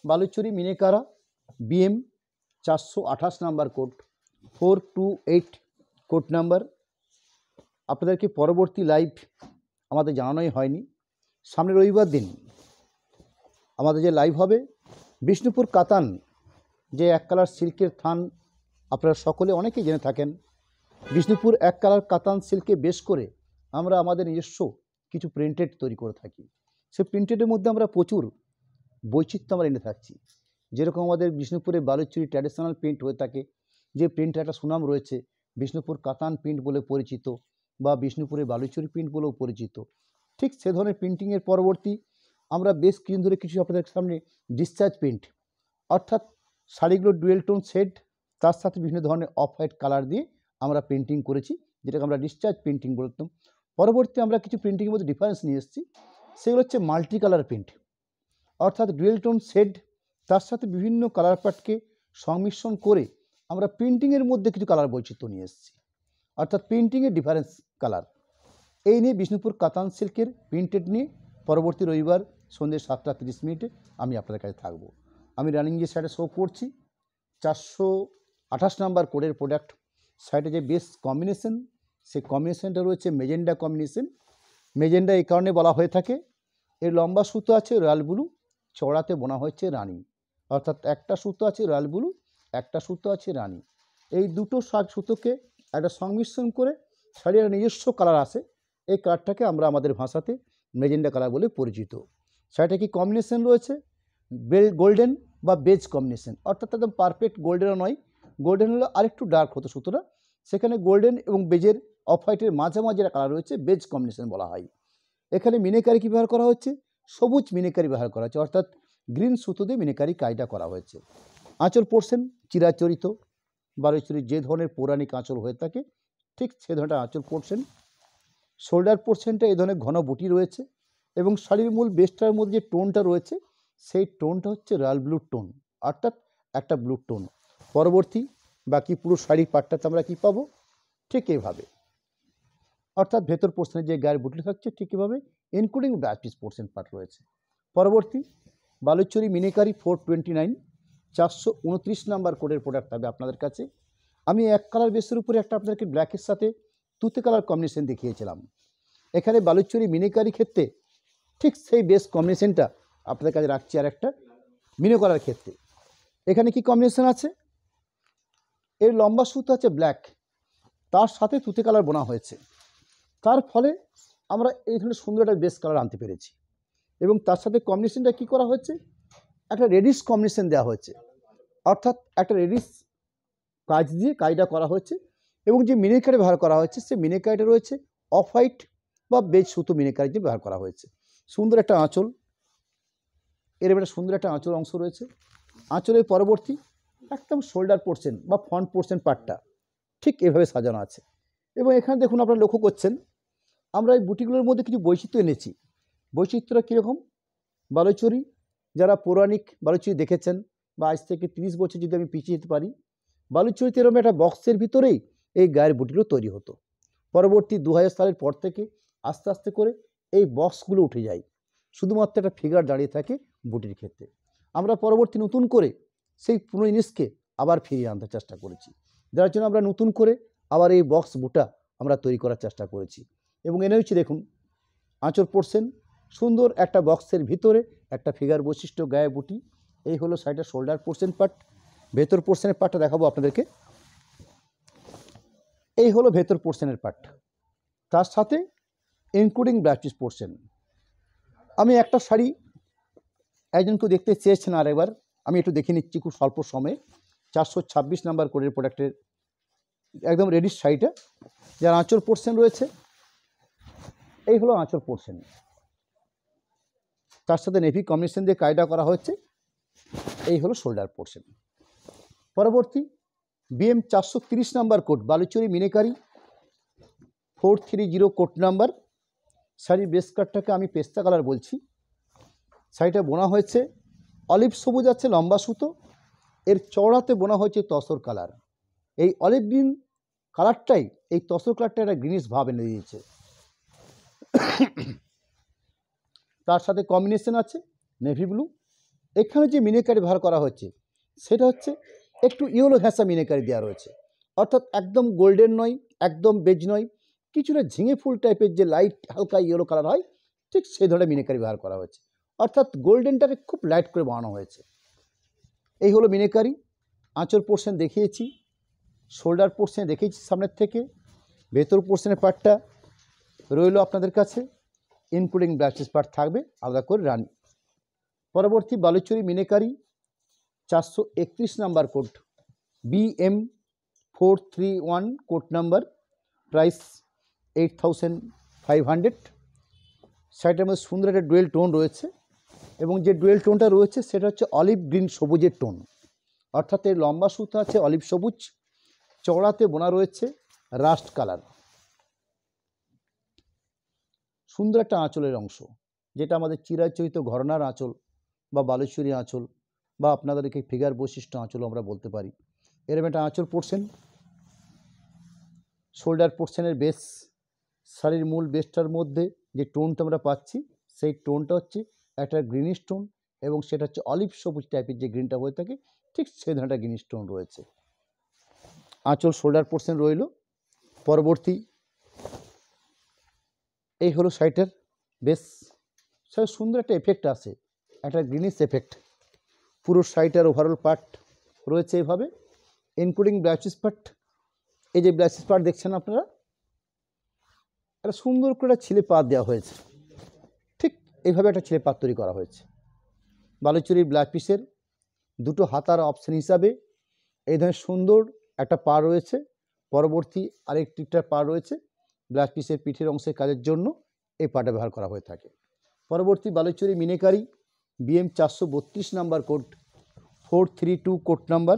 বালুচুরি মিনেকারা বিএম চারশো আঠাশ number code four two eight code number আপনাদেরকে পরবর্তী লাইভ আমাদের জানানোই হয়নি সামনে রবিবার দিন আমাদের যে লাইভ হবে বিষ্ণুপুর কাতান যে এক কালার সিল্কের থান আপনারা সকলে অনেকেই জেনে থাকেন বিষ্ণুপুর এক কালার কাতান সিল্কে বেশ করে আমরা আমাদের নিজস্ব কিছু প্রিন্টেড তৈরি করে থাকি সেই প্রিন্টেডের মধ্যে আমরা প্রচুর বৈচিত্র্য আমরা এনে থাকছি যেরকম আমাদের বিষ্ণুপুরে বালুচুরি ট্র্যাডিশনাল প্রিন্ট হয়ে থাকে যে প্রিন্টের একটা সুনাম রয়েছে বিষ্ণুপুর কাতান প্রিন্ট বলে পরিচিত বা বিষ্ণুপুরে বালুচুরি প্রিন্ট বলেও পরিচিত ঠিক সে ধরনের প্রিন্টিংয়ের পরবর্তী আমরা বেশ কিছুদিন ধরে কিছু আপনাদের সামনে ডিসচার্জ প্রিন্ট অর্থাৎ শাড়িগুলো ডুয়েল টোন শেড তার সাথে বিভিন্ন ধরনের অফ হোয়াইট কালার দিয়ে আমরা প্রিন্টিং করেছি যেটাকে আমরা ডিসচার্জ প্রিন্টিং বলতাম পরবর্তী আমরা কিছু প্রিন্টিংয়ের মধ্যে ডিফারেন্স নিয়ে এসেছি সেগুলো হচ্ছে মাল্টি কালার প্রিন্ট অর্থাৎ ডুয়েল টোন শেড তার সাথে বিভিন্ন কালার প্যাটকে সংমিশ্রণ করে আমরা প্রিন্টিংয়ের মধ্যে কিছু কালার বৈচিত্র্য নিয়ে এসেছি অর্থাৎ প্রিন্টিংয়ের ডিফারেন্স কালার এই নিয়ে বিষ্ণুপুর কাতান সিল্কের প্রিন্টেড নিয়ে পরবর্তী রবিবার সন্ধ্যে সাতটা তিরিশ মিনিটে আমি আপনাদের কাছে থাকব আমি রানিং যে সাইডে শো করছি চারশো আঠাশ নাম্বার কোডের প্রোডাক্ট সাইডে যে বেস্ট কম্বিনেশন সেই কম্বিনেশনটা রয়েছে মেজেন্ডা কম্বিনেশন মেজেন্ডা এই কারণে বলা হয়ে থাকে এর লম্বা সুতো আছে রয়্যাল ব্লু চড়াতে বোনা হয়েছে রানি অর্থাৎ একটা সুতো আছে রয়্যাল ব্লু একটা সুতো আছে রানি এই দুটো শাক সুতোকে একটা সংমিশ্রণ করে শাড়ির নিজস্ব কালার আছে এই কালারটাকে আমরা আমাদের ভাষাতে মেজেন্ডা কালার বলে পরিচিত শাড়িটা কি কম্বিনেশন রয়েছে বেল গোল্ডেন বা বেজ কম্বিনেশন অর্থাৎ একদম পারফেক্ট গোল্ডেনও নয় গোল্ডেন হলো আরেকটু ডার্ক হতো সুতরাং সেখানে গোল্ডেন এবং বেজের অফ হোয়াইটের মাঝামাঝি একটা কালার রয়েছে বেজ কম্বিনেশন বলা হয় এখানে মিনেকারি কী ব্যবহার করা হচ্ছে সবুজ মিনেকারি ব্যবহার করা হচ্ছে অর্থাৎ গ্রিন সুতো দিয়ে মিনেকারি কাজটা করা হয়েছে আঁচল পড়ছেন চিরাচরিত বালুচরি যে ধরনের পৌরাণিক আঁচল হয়ে থাকে ঠিক সে ধরনের আঁচল পড়ছেন শোল্ডার পোর্শনটা এই ধরনের ঘন বুটি রয়েছে এবং শাড়ির মূল বেস্টার মধ্যে যে টোনটা রয়েছে সেই টোনটা হচ্ছে রয়্যাল ব্লু টোন অর্থাৎ একটা ব্লু টোন পরবর্তী বাকি পুরো শাড়ির পাটটাতে আমরা কি পাবো ঠিক এভাবে অর্থাৎ ভেতর পোর্শনে যে গায়ের বুটি থাকছে ঠিক এভাবে including back piece portion part রয়েছে পরবর্তী বালুচুরি মিনিকারি ফোর টোয়েন্টি নাইন চারশো উনত্রিশ নাম্বার কোডের প্রোডাক্ট পাবে আপনাদের কাছে আমি এক কালার বেসের উপরে একটা আপনাদেরকে ব্ল্যাকের সাথে তুতে কালার কম্বিনেশন দেখিয়েছিলাম এখানে বালুচুরি মিনিকারি ক্ষেত্রে ঠিক সেই বেস কম্বিনেশনটা আপনাদের কাছে রাখছি আর একটা মিনিকলার ক্ষেত্রে এখানে কি কম্বিনেশন আছে এর লম্বা সুতো আছে ব্ল্যাক তার সাথে তুতে কালার বোনা হয়েছে তার ফলে আমরা এই ধরনের সুন্দর একটা বেস কালার আনতে পেরেছি এবং তার সাথে কম্বিনেশনটা কি করা হয়েছে একটা রেডিশ কম্বিনেশন দেওয়া হয়েছে অর্থাৎ একটা রেডিস কাজ দিয়ে কাজটা করা হয়েছে এবং যে কার্ড ব্যবহার করা হয়েছে সে কার্ডে রয়েছে অফ হোয়াইট বা বেজ সুতো কার্ড দিয়ে ব্যবহার করা হয়েছে সুন্দর একটা আঁচল এর একটা সুন্দর একটা আঁচল অংশ রয়েছে আঁচলের পরবর্তী একদম শোল্ডার পোর্শন বা ফ্রন্ট পোর্শন পার্টটা ঠিক এভাবে সাজানো আছে এবং এখানে দেখুন আপনারা লক্ষ্য করছেন আমরা এই বুটিগুলোর মধ্যে কিছু বৈচিত্র্য এনেছি বৈচিত্র্যটা কীরকম বালুচুরি যারা পৌরাণিক বালুচুরি দেখেছেন বা আজ থেকে তিরিশ বছর যদি আমি পিছিয়ে যেতে পারি বালুচরিত এরম একটা বক্সের ভিতরেই এই গায়ের বুটিগুলো তৈরি হতো পরবর্তী দু সালের পর থেকে আস্তে আস্তে করে এই বক্সগুলো উঠে যায় শুধুমাত্র একটা ফিগার দাঁড়িয়ে থাকে বুটির ক্ষেত্রে আমরা পরবর্তী নতুন করে সেই পুরো জিনিসকে আবার ফিরিয়ে আনতে চেষ্টা করেছি যার জন্য আমরা নতুন করে আবার এই বক্স বুটা আমরা তৈরি করার চেষ্টা করেছি এবং এনে হচ্ছে দেখুন আঁচড় পড়ছেন সুন্দর একটা বক্সের ভিতরে একটা ফিগার বৈশিষ্ট্য গায়ে বুটি এই হলো শাড়িটার শোল্ডার পোর্শন পার্ট ভেতর পোর্শনের পার্টটা দেখাবো আপনাদেরকে এই হলো ভেতর পোর্শনের পার্ট তার সাথে ইনক্লুডিং ব্রাচিস পোর্শন আমি একটা শাড়ি একজনকে দেখতে চেয়েছেন আরেকবার আমি একটু দেখে নিচ্ছি খুব স্বল্প সময়ে চারশো ছাব্বিশ নাম্বার করে প্রোডাক্টের একদম রেডিস শাড়িটা যার আঁচল পোর্শন রয়েছে এই হলো আঁচল পোর্শন তার সাথে নেভি কম্বিনেশন দিয়ে কায়দা করা হয়েছে এই হলো শোল্ডার পোর্শন পরবর্তী বিএম চারশো তিরিশ নাম্বার কোড বালুচুরি মিনেকারি four three zero code number শাড়ির বেস কাটটাকে আমি পেস্তা কালার বলছি শাড়িটা বোনা হয়েছে অলিভ সবুজ আছে লম্বা সুতো এর চওড়াতে বোনা হয়েছে তসর কালার এই অলিভ গ্রিন কালারটাই এই তসর কালারটা একটা গ্রিনিশ ভাব এনে দিয়েছে তার সাথে কম্বিনেশন আছে নেভি ব্লু এখানে যে মিনেকারি ব্যবহার করা হচ্ছে সেটা হচ্ছে একটু ইয়েলো ঘেঁসা মিনেকারি দেওয়া রয়েছে অর্থাৎ একদম গোল্ডেন নয় একদম বেজ নয় কিছুটা ঝিঙে ফুল টাইপের যে লাইট হালকা ইয়েলো কালার হয় ঠিক সেই ধরনের মিনেকারি ব্যবহার করা হয়েছে অর্থাৎ গোল্ডেনটাকে খুব লাইট করে বানানো হয়েছে এই হলো মিনেকারি আঁচল পোর্শন দেখিয়েছি শোল্ডার পোর্শনে দেখিয়েছি সামনের থেকে ভেতর পোর্শনের পার্টটা রইল আপনাদের কাছে ইনক্লুডিং ব্লাস্টেস পার্ট থাকবে আলাদা করে রানি পরবর্তী বালুচুরি মিনেকারি চারশো একত্রিশ number code M four three one code number price eight thousand five hundred সাইডের মধ্যে সুন্দর একটা ডুয়েল টোন রয়েছে এবং যে ডুয়েল টোনটা রয়েছে সেটা হচ্ছে অলিভ গ্রিন সবুজের টোন অর্থাৎ এর লম্বা সুতা আছে অলিভ সবুজ চওড়াতে বোনা রয়েছে রাস্ট কালার সুন্দর একটা আঁচলের অংশ যেটা আমাদের চিরাচরিত ঘরনার আঁচল বা বালুচুরি আঁচল বা আপনাদেরকে ফিগার বৈশিষ্ট্য আঁচল আমরা বলতে পারি এরম একটা আঁচল পড়ছেন শোল্ডার পোর্শনের বেস শাড়ির মূল বেসটার মধ্যে যে টোনটা আমরা পাচ্ছি সেই টোনটা হচ্ছে একটা গ্রিনিশ টোন এবং সেটা হচ্ছে অলিভ সবুজ টাইপের যে গ্রিনটা হয়ে থাকে ঠিক সেই ধরনের গ্রিনিশ টোন রয়েছে আঁচল শোল্ডার পোর্শন রইল পরবর্তী এই হলো শাড়িটার বেশ সুন্দর একটা এফেক্ট আছে একটা গ্রিনিস এফেক্ট পুরো সাইটার ওভারঅল পার্ট রয়েছে এভাবে ইনক্লুডিং ব্লাইচিস পার্ট এই যে ব্লাইচিস পার্ট দেখছেন আপনারা একটা সুন্দর করে একটা ছিলে পাত দেওয়া হয়েছে ঠিক এইভাবে একটা ছেলে পাত তৈরি করা হয়েছে বালুচুরির ব্ল্যাক পিসের দুটো হাতার অপশান হিসাবে এই ধরনের সুন্দর একটা পা রয়েছে পরবর্তী আরেকটিটা পা রয়েছে ব্লাড পিসের পিঠের অংশের কাজের জন্য এই পাটা ব্যবহার করা হয়ে থাকে পরবর্তী বালুচুরি মিনেকারি বিএম চারশো বত্রিশ number code four three two code number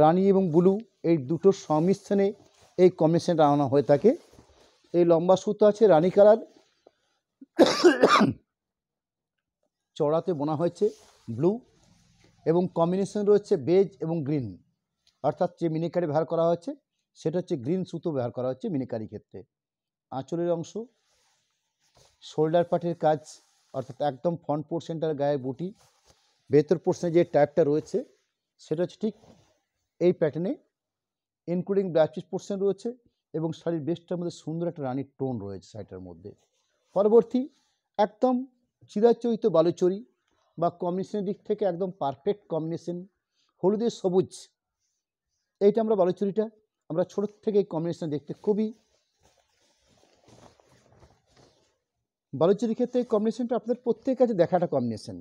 রানী এবং ব্লু এই দুটোর সংমিশ্রণে এই কমিশন আনা হয়ে থাকে এই লম্বা সুতো আছে রানী কালার চড়াতে বোনা হয়েছে ব্লু এবং কম্বিনেশন রয়েছে বেজ এবং গ্রিন অর্থাৎ যে মিনিকারি ব্যবহার করা হয়েছে সেটা হচ্ছে গ্রিন সুতো ব্যবহার করা হচ্ছে মিনিকারি ক্ষেত্রে আঁচলের অংশ শোল্ডার পার্টের কাজ অর্থাৎ একদম ফ্রন্ট পোর্শনটার গায়ে বুটি ভেতর পোর্শনে যে টাইপটা রয়েছে সেটা হচ্ছে ঠিক এই প্যাটার্নে ইনক্লুডিং ব্লাউজ পোর্শন রয়েছে এবং শাড়ির বেস্টটার মধ্যে সুন্দর একটা রানির টোন রয়েছে শাড়িটার মধ্যে পরবর্তী একদম চিরাচরিত বালুচরি বা কম্বিনেশনের দিক থেকে একদম পারফেক্ট কম্বিনেশন হলুদের সবুজ এইটা আমরা বালুচুরিটা আমরা ছোটোর থেকে এই কম্বিনেশন দেখতে খুবই বালুচির ক্ষেত্রে কম্বিনেশনটা আপনাদের প্রত্যেক কাছে দেখাটা কম্বিনেশন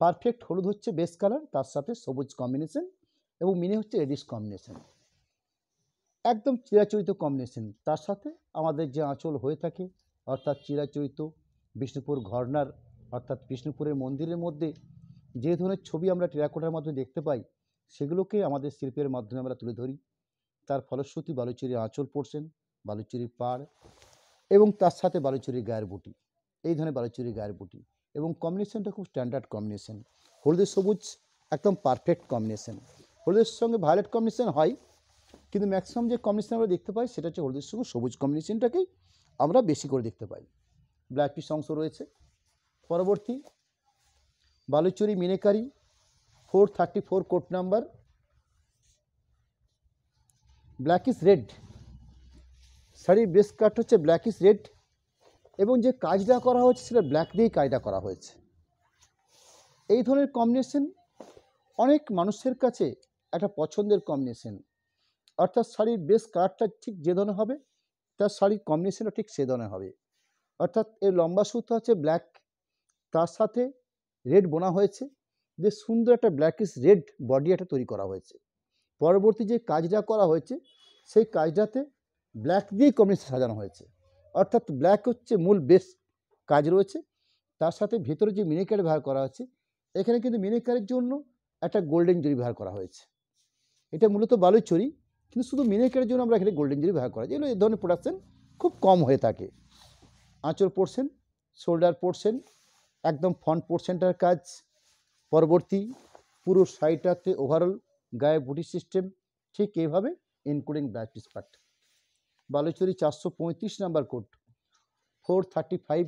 পারফেক্ট হলুদ হচ্ছে বেস কালার তার সাথে সবুজ কম্বিনেশন এবং মিনি হচ্ছে রেডিস কম্বিনেশন একদম চিরাচরিত কম্বিনেশন তার সাথে আমাদের যে আঁচল হয়ে থাকে অর্থাৎ চিরাচরিত বিষ্ণুপুর ঘরনার অর্থাৎ বিষ্ণুপুরের মন্দিরের মধ্যে যে ধরনের ছবি আমরা টেরাকোটার মাধ্যমে দেখতে পাই সেগুলোকে আমাদের শিল্পের মাধ্যমে আমরা তুলে ধরি তার ফলশ্রুতি বালুচুরি আঁচল পড়ছেন বালুচুরি পাড় এবং তার সাথে বালুচুরি গায়ের বুটি এই ধরনের বালুচুরি গায়ের বুটি এবং কম্বিনেশনটা খুব স্ট্যান্ডার্ড কম্বিনেশন হলুদের সবুজ একদম পারফেক্ট কম্বিনেশন হলুদের সঙ্গে ভায়োলেট কম্বিনেশন হয় কিন্তু ম্যাক্সিমাম যে কম্বিনেশন আমরা দেখতে পাই সেটা হচ্ছে হলুদের সঙ্গে সবুজ কম্বিনেশনটাকেই আমরা বেশি করে দেখতে পাই ব্ল্যাক পিস অংশ রয়েছে পরবর্তী বালুচুরি মিনেকারি four thirty four code number blackish red শাড়ির বেস কাট হচ্ছে ব্ল্যাক ইস রেড এবং যে কাজটা করা হয়েছে সেটা ব্ল্যাক দিয়েই কাজটা করা হয়েছে এই ধরনের কম্বিনেশন অনেক মানুষের কাছে একটা পছন্দের কম্বিনেশন অর্থাৎ শাড়ির বেস কাটটা ঠিক যে ধরনের হবে তার শাড়ির কম্বিনেশনও ঠিক সে ধরনের হবে অর্থাৎ এর লম্বা সুতো হচ্ছে ব্ল্যাক তার সাথে রেড বোনা হয়েছে যে সুন্দর একটা ব্ল্যাক ইস রেড বডি একটা তৈরি করা হয়েছে পরবর্তী যে কাজটা করা হয়েছে সেই কাজটাতে ব্ল্যাক দিয়েই কমিউনিস্ট সাজানো হয়েছে অর্থাৎ ব্ল্যাক হচ্ছে মূল বেশ কাজ রয়েছে তার সাথে ভেতরে যে মিনিকার ব্যবহার করা হয়েছে এখানে কিন্তু মিনিকারের জন্য একটা গোল্ডেন জুরি ব্যবহার করা হয়েছে এটা মূলত বালুচুরি কিন্তু শুধু মিনিকারের জন্য আমরা এখানে গোল্ডেন জুরি ব্যবহার করা যেগুলো এই ধরনের প্রোডাকশান খুব কম হয়ে থাকে আঁচড় পোর্শন শোল্ডার পোর্শন একদম ফ্রন্ট পোর্শনটার কাজ পরবর্তী পুরো সাইডটাতে ওভারঅল গায়ে বুটি সিস্টেম ঠিক এইভাবে including batch piece part Baluchari চারশো পঁয়ত্রিশ number code four thirty five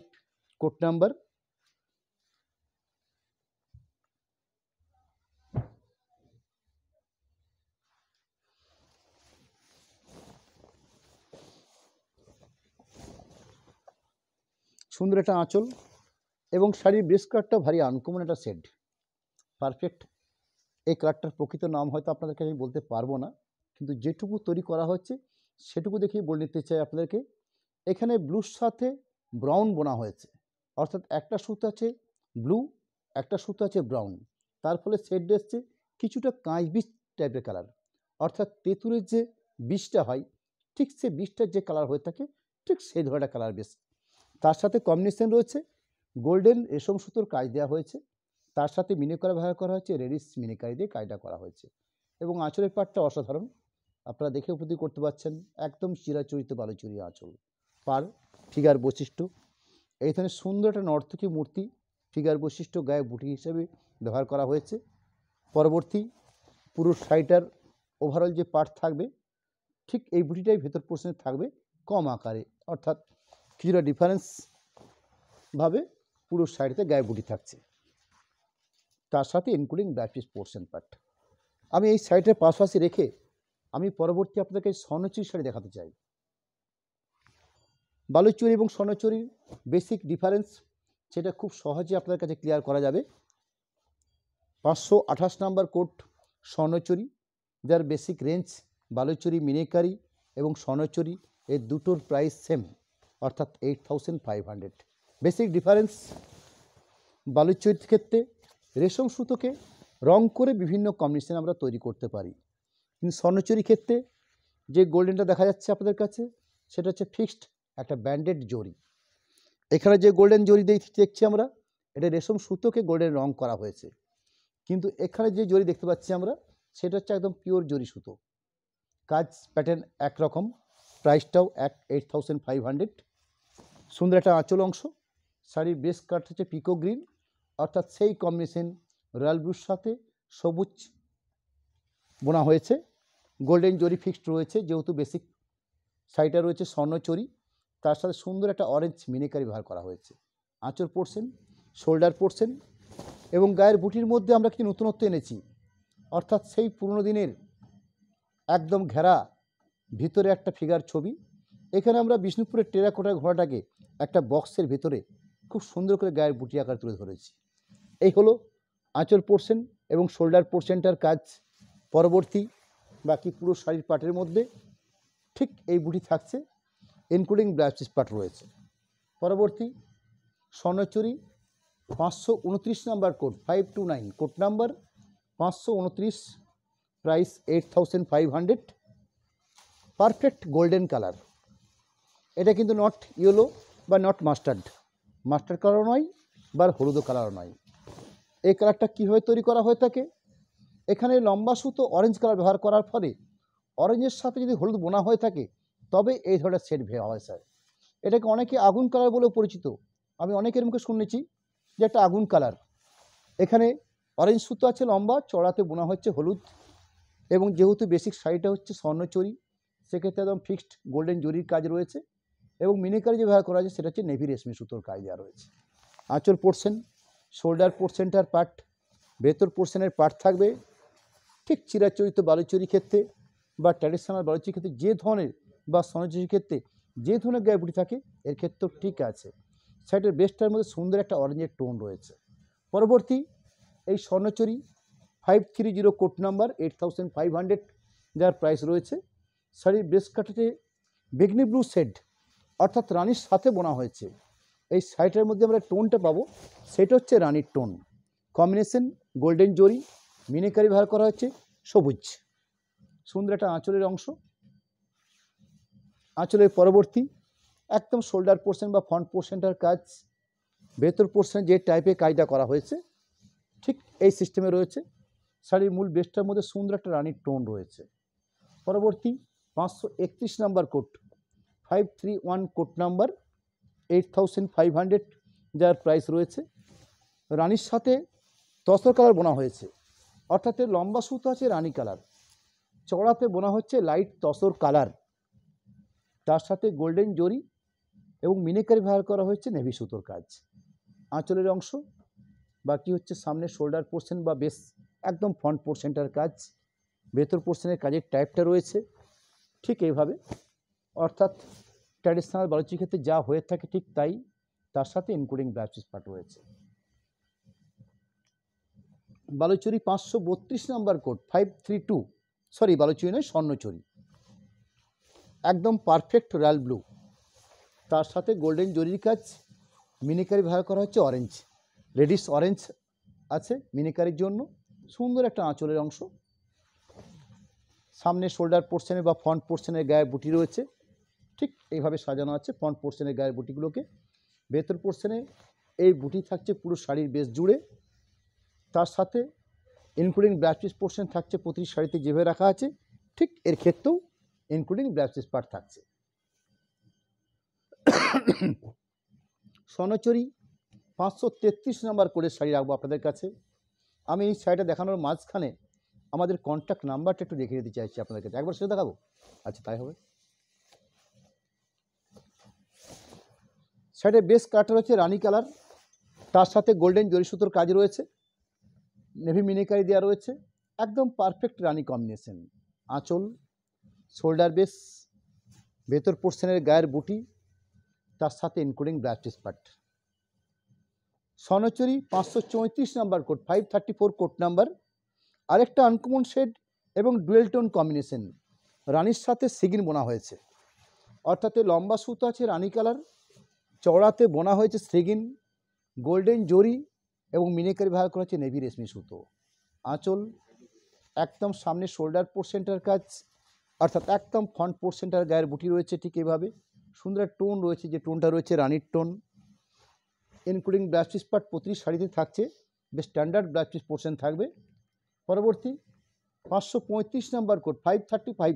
code number সুন্দর একটা আঁচল এবং শাড়ির ব্রেস কার্ডটা ভারী আনকমন একটা সেট পারফেক্ট এই কার্ডটার প্রকৃত নাম হয়তো আপনাদেরকে আমি বলতে পারবো না কিন্তু যেটুকু তৈরি করা হচ্ছে সেটুকু দেখি বলে নিতে চাই আপনাদেরকে এখানে ব্লুর সাথে ব্রাউন বোনা হয়েছে অর্থাৎ একটা সুতো আছে ব্লু একটা সুতো আছে ব্রাউন তার ফলে সেট এসছে কিছুটা কাঁচ বীজ টাইপের কালার অর্থাৎ তেঁতুলের যে বীজটা হয় ঠিক সে বীজটার যে কালার হয়ে থাকে ঠিক সেই ধরনের কালার বেশ তার সাথে কম্বিনেশন রয়েছে গোল্ডেন রেশম সুতোর কাজ দেওয়া হয়েছে তার সাথে মিনিকার ব্যবহার করা হয়েছে রেডিস মিনিকারি দিয়ে কাজটা করা হয়েছে এবং আঁচলের পাটটা অসাধারণ আপনারা দেখে উপলব্ধি করতে পারছেন একদম চিরাচরিত বালুচুরি আঁচল পার ফিগার বৈশিষ্ট্য এই ধরনের সুন্দর একটা নর্তকী মূর্তি ফিগার বৈশিষ্ট্য গায়ে বুটি হিসেবে ব্যবহার করা হয়েছে পরবর্তী পুরো সাইটার ওভারঅল যে পার্ট থাকবে ঠিক এই বুটিটাই ভেতর পোর্শনে থাকবে কম আকারে অর্থাৎ কিছুটা ডিফারেন্সভাবে পুরো শাড়িতে গায়ে বুটি থাকছে তার সাথে including back piece portion part আমি এই সাইটের পাশাপাশি রেখে আমি পরবর্তী আপনাকে স্বর্ণচুরি শাড়ি দেখাতে চাই বালুচুরি এবং স্বর্ণচুরির বেসিক ডিফারেন্স সেটা খুব সহজে আপনার কাছে ক্লিয়ার করা যাবে পাঁচশো আঠাশ নাম্বার কোট স্বর্ণচুরি যার বেসিক রেঞ্জ বালুচুরি মিনেকারি এবং স্বর্ণচুরি এই দুটোর প্রাইস সেম অর্থাৎ eight thousand five hundred basic difference বালুচুরির ক্ষেত্রে রেশম সুতোকে রং করে বিভিন্ন কম্বিনেশন আমরা তৈরি করতে পারি কিন্তু স্বর্ণচুরির ক্ষেত্রে যে গোল্ডেনটা দেখা যাচ্ছে আপনাদের কাছে সেটা হচ্ছে ফিক্সড একটা ব্যান্ডেড জরি এখানে যে গোল্ডেন জরি দেখছি আমরা এটা রেশম সুতোকে গোল্ডেন রং করা হয়েছে কিন্তু এখানে যে জরি দেখতে পাচ্ছি আমরা সেটা হচ্ছে একদম পিওর জরি সুতো কাজ প্যাটার্ন একরকম প্রাইসটাও এক এইট থাউজেন্ড ফাইভ হান্ড্রেড সুন্দর একটা আঁচল অংশ শাড়ির বেস কাট হচ্ছে পিকো গ্রিন অর্থাৎ সেই কম্বিনেশন রয়্যাল ব্লুর সাথে সবুজ বোনা হয়েছে গোল্ডেন জরি ফিক্সড রয়েছে যেহেতু বেসিক শাড়িটা রয়েছে স্বর্ণচরি তার সাথে সুন্দর একটা অরেঞ্জ মিনিকারি ব্যবহার করা হয়েছে আঁচড় পড়ছেন শোল্ডার পড়ছেন এবং গায়ের বুটির মধ্যে আমরা কিছু নতুনত্ব এনেছি অর্থাৎ সেই পুরনো দিনের একদম ঘেরা ভিতরে একটা ফিগার ছবি এখানে আমরা বিষ্ণুপুরের টেরাকোটার ঘোড়াটাকে একটা বক্সের ভিতরে খুব সুন্দর করে গায়ের বুটি আকার তুলে ধরেছি এই হলো আঁচল পোর্শন এবং শোল্ডার পোর্শনটার কাজ পরবর্তী বাকি পুরো শাড়ির পাটের মধ্যে ঠিক এই বুটি থাকছে ইনক্লুডিং ব্লাউজ পাট রয়েছে পরবর্তী স্বর্ণচুরি পাঁচশো উনত্রিশ number code five two nine code number পাঁচশো উনত্রিশ price eight thousand five hundred perfect golden colour এটা কিন্তু নট ইয়েলো বা নট মাস্টার্ড মাস্টার্ড কালারও নয় বা হলুদ কালারও নয় এই কালারটা কীভাবে তৈরি করা হয়ে থাকে এখানে লম্বা সুতো অরেঞ্জ কালার ব্যবহার করার ফলে অরেঞ্জের সাথে যদি হলুদ বোনা হয়ে থাকে তবে এই ধরনের সেট ভেয়া হয় স্যার এটাকে অনেকে আগুন কালার বলেও পরিচিত আমি অনেকের মুখে শুনেছি যে একটা আগুন কালার এখানে অরেঞ্জ সুতো আছে লম্বা চড়াতে বোনা হচ্ছে হলুদ এবং যেহেতু বেসিক শাড়িটা হচ্ছে স্বর্ণচরি সেক্ষেত্রে একদম ফিক্সড গোল্ডেন জরির কাজ রয়েছে এবং মিনিকারি যে ব্যবহার করা হয়েছে সেটা হচ্ছে নেভি রেশমি সুতোর কাজ দেওয়া রয়েছে আঁচল পোর্শন শোল্ডার পোর্শনটার পার্ট ভেতর পোর্শনের পার্ট থাকবে ঠিক চিরাচরিত বালুচুরির ক্ষেত্রে বা ট্র্যাডিশনাল বালুচুরির ক্ষেত্রে যে ধরনের বা সনচুরির ক্ষেত্রে যে ধরনের গায়ে থাকে এর ক্ষেত্রেও ঠিক আছে শার্টের বেস্টটার মধ্যে সুন্দর একটা অরেঞ্জের টোন রয়েছে পরবর্তী এই Swarnachari five three zero code number eight thousand five hundred যার প্রাইস রয়েছে শাড়ির বেস্ট কাটাতে বেগনি ব্লু শেড অর্থাৎ রানীর সাথে বোনা হয়েছে এই শাড়িটার মধ্যে আমরা টোনটা পাবো সেটা হচ্ছে রানীর টোন কম্বিনেশন গোল্ডেন জরি মিনিকারি ব্যবহার করা হচ্ছে সবুজ সুন্দর একটা আঁচলের অংশ আঁচলের পরবর্তী একদম শোল্ডার পোর্শন বা ফ্রন্ট পোর্শনটার কাজ ভেতর পোর্শন যে টাইপের কাজটা করা হয়েছে ঠিক এই সিস্টেমে রয়েছে শাড়ির মূল বেস্টার মধ্যে সুন্দর একটা রানির টোন রয়েছে পরবর্তী পাঁচশো একত্রিশ number code five three one code number eight thousand five hundred যার প্রাইস রয়েছে রানির সাথে তসর কালার বোনা হয়েছে অর্থাৎ এর লম্বা সুতো আছে রানী কালার চড়াতে বোনা হচ্ছে লাইট তসর কালার তার সাথে গোল্ডেন জরি এবং মিনেকারি ব্যবহার করা হয়েছে নেভি সুতোর কাজ আঁচলের অংশ বাকি হচ্ছে সামনে শোল্ডার পোর্শন বা বেস একদম ফ্রন্ট পোর্শনটার কাজ ভেতর পোর্শনের কাজের টাইপটা রয়েছে ঠিক এইভাবে অর্থাৎ ট্র্যাডিশনাল বালুচি ক্ষেত্রে যা হয়ে থাকে ঠিক তাই তার সাথে ইনক্লুডিং ব্লাউজ পার্ট রয়েছে বালুচুরি পাঁচশো বত্রিশ number code five three two sorry Baluchari নয় স্বর্ণচুরি একদম পারফেক্ট রয়্যাল ব্লু তার সাথে গোল্ডেন জরির কাজ মিনিকারি ভাড়া করা হচ্ছে অরেঞ্জ লেডিস অরেঞ্জ আছে মিনিকারির জন্য সুন্দর একটা আঁচলের অংশ সামনে শোল্ডার পোর্শনে বা ফ্রন্ট পোর্শনের গায়ে বুটি রয়েছে ঠিক এইভাবে সাজানো আছে ফ্রন্ট পোর্শনের গায়ের বুটিগুলোকে ভেতর পোর্শনে এই বুটি থাকছে পুরো শাড়ির বেশ জুড়ে তার সাথে ইনক্লুডিং ব্লাস্টিস পোর্শন থাকছে প্রতি শাড়িতে যেভাবে রাখা আছে ঠিক এর ক্ষেত্রেও ইনক্লুডিং ব্লাস্টিস পার্ট থাকছে স্বর্ণচুরি পাঁচশো তেত্রিশ নাম্বার করে শাড়ি রাখবো আপনাদের কাছে আমি এই শাড়িটা দেখানোর মাঝখানে আমাদের কন্ট্যাক্ট নাম্বারটা একটু রেখে দিতে চাইছি আপনাদের কাছে একবার সেটা দেখাবো আচ্ছা তাই হবে শাড়িটা বেশ কাটা রয়েছে রানি কালার তার সাথে গোল্ডেন জরি সুতোর কাজ রয়েছে নেভি মিনিকারি দেওয়া রয়েছে একদম পারফেক্ট রানি কম্বিনেশন আঁচল শোল্ডার বেস ভেতর পোর্শনের গায়ের বুটি তার সাথে ইনক্লুডিং ব্লাস্টিস পার্ট সনচুরি পাঁচশো চৌত্রিশ number code five thirty four code number আরেকটা আনকমন শেড এবং ডুয়েল টোন কম্বিনেশন রানির সাথে সিগিন বোনা হয়েছে অর্থাৎ লম্বা সুতো আছে রানি কালার চড়াতে বোনা হয়েছে সিগিন গোল্ডেন জরি এবং মিনেকারি ব্যবহার করা হচ্ছে নেভি রেশমি সুতো আঁচল একদম সামনে শোল্ডার পোর্সেন্টার কাজ অর্থাৎ একদম ফ্রন্ট পোর্সেন্টার গায়ের বুটি রয়েছে ঠিক এভাবে সুন্দর টোন রয়েছে যে টোনটা রয়েছে রানির tone including blouse piece part প্রতিটি শাড়িতে থাকছে বেশ স্ট্যান্ডার্ড ব্লাউজ পিস পোর্শন থাকবে পরবর্তী পাঁচশো পঁয়ত্রিশ number code five thirty five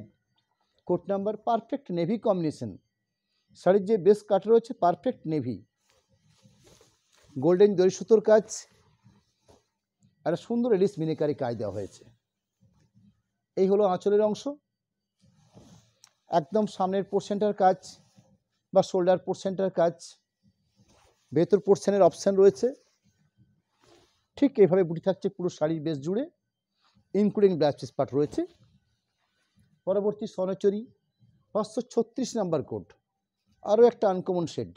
code number perfect navy combination শাড়ির যে বেস কাট রয়েছে পারফেক্ট নেভি গোল্ডেন দড়ি সুতোর কাজ একটা সুন্দর এলিস মিনিকারি কাজ দেওয়া হয়েছে এই হলো আঁচলের অংশ একদম সামনের পোর্শনটার কাজ বা শোল্ডার পোর্শনটার কাজ ভেতর পোর্শনের অপশান রয়েছে ঠিক এইভাবে বুটি থাকছে পুরো শাড়ির বেশ জুড়ে ইনক্লুডিং ব্লাউজ পিস পার্ট রয়েছে পরবর্তী স্বর্ণচরি পাঁচশো ছত্রিশ নাম্বার কোড আরও একটা আনকমন শেড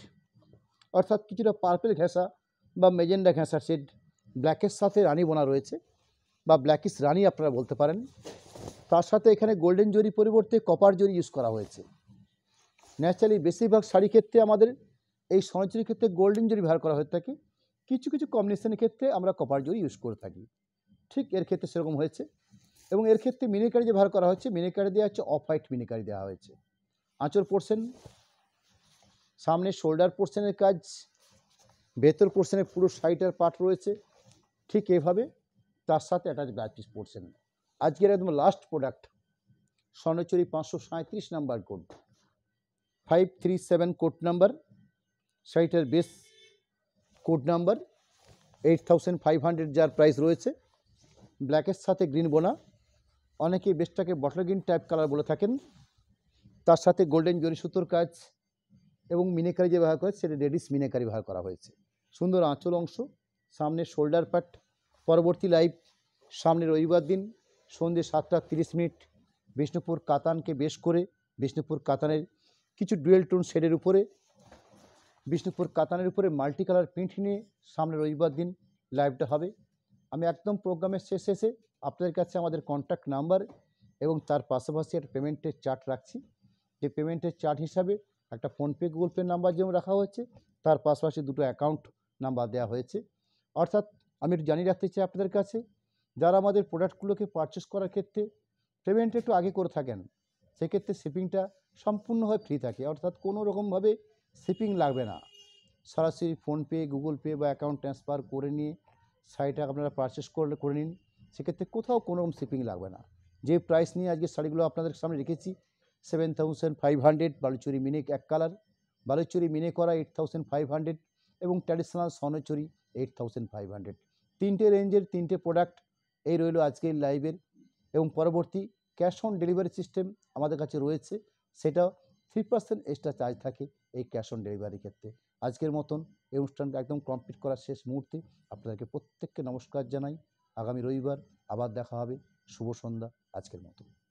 অর্থাৎ কিছুটা পার্পেল ঘেঁষা বা মেজেন্ডা ঘ্যাঁসার শেড ব্ল্যাকের সাথে রানী বোনা রয়েছে বা ব্ল্যাকিস রানী আপনারা বলতে পারেন তার সাথে এখানে গোল্ডেন জরি পরিবর্তে কপার জরি ইউজ করা হয়েছে ন্যাচারালি বেশিরভাগ শাড়ি ক্ষেত্রে আমাদের এই সনচুরির ক্ষেত্রে গোল্ডেন জরি ব্যবহার করা হয়ে থাকে কিছু কিছু কম্বিনেশনের ক্ষেত্রে আমরা কপার জরি ইউজ করে থাকি ঠিক এর ক্ষেত্রে সেরকম হয়েছে এবং এর ক্ষেত্রে মিনিকারি যে ব্যবহার করা হচ্ছে মিনিকারি দেওয়া হচ্ছে অফ হোয়াইট মিনিকারি দেওয়া হয়েছে আঁচল পোর্শন সামনে শোল্ডার পোর্শনের কাজ ভেতর পোর্শনে পুরো সাইডের পার্ট রয়েছে ঠিক এভাবে তার সাথে অ্যাটাচ ব্যাটিস পোর্শন আজকের একদম লাস্ট প্রোডাক্ট স্বর্ণচুরি পাঁচশো সাঁত্রিশ number code five three seven code number সাইটার base code number eight thousand five hundred যার প্রাইস রয়েছে ব্ল্যাকের সাথে গ্রিন বোনা অনেকেই বেস্টটাকে বটল গ্রিন টাইপ কালার বলে থাকেন তার সাথে গোল্ডেন জরি সুতোর কাজ এবং মিনেকারি যে ব্যবহার করে সেটা লেডিস মিনেকারি ব্যবহার করা হয়েছে সুন্দর আঁচল অংশ সামনে শোল্ডার পার্ট পরবর্তী লাইভ সামনে রবিবার দিন সন্ধ্যে সাতটা তিরিশ মিনিট বিষ্ণুপুর কাতানকে বেশ করে বিষ্ণুপুর কাতানের কিছু ডুয়েল টোন শেডের উপরে বিষ্ণুপুর কাতানের উপরে মাল্টি কালার প্রিন্ট নিয়ে সামনে রবিবার দিন লাইভটা হবে আমি একদম প্রোগ্রামের শেষ শেষে আপনাদের কাছে আমাদের কন্ট্যাক্ট নাম্বার এবং তার পাশাপাশি একটা পেমেন্টের চার্ট রাখছি যে পেমেন্টের চার্ট হিসাবে একটা ফোনপে গুগল পে নাম্বার যেমন রাখা হয়েছে তার পাশাপাশি দুটো অ্যাকাউন্ট নাম্বার দেওয়া হয়েছে অর্থাৎ আমি একটু জানিয়ে রাখতে চাই আপনাদের কাছে যারা আমাদের প্রোডাক্টগুলোকে পারচেস করার ক্ষেত্রে পেমেন্টটা একটু আগে করে থাকেন সেক্ষেত্রে শিপিংটা সম্পূর্ণভাবে ফ্রি থাকে অর্থাৎ কোনো রকমভাবে শিপিং লাগবে না সরাসরি ফোনপে গুগল পে বা অ্যাকাউন্ট ট্রান্সফার করে নিয়ে শাড়িটা আপনারা পারচেস করলে করে নিন সেক্ষেত্রে কোথাও কোনো রকম শিপিং লাগবে না যে প্রাইস নিয়ে আজকে শাড়িগুলো আপনাদের সামনে রেখেছি seven thousand five hundred Baluchari মিনে এক কালার বালুচুরি মিনে করা এইট থাউজেন্ড ফাইভ হান্ড্রেড এবং traditional Swarnachari eight thousand five hundred তিনটে রেঞ্জের তিনটে প্রোডাক্ট এই রইল আজকের লাইভের এবং পরবর্তী ক্যাশ অন ডেলিভারি সিস্টেম আমাদের কাছে রয়েছে সেটা থ্রি পার্সেন্ট এক্সট্রা চার্জ থাকে এই ক্যাশ অন ডেলিভারির ক্ষেত্রে আজকের মতন এই অনুষ্ঠানটা একদম কমপ্লিট করার শেষ মুহূর্তে আপনাদেরকে প্রত্যেককে নমস্কার জানাই আগামী রবিবার আবার দেখা হবে শুভ সন্ধ্যা আজকের মতন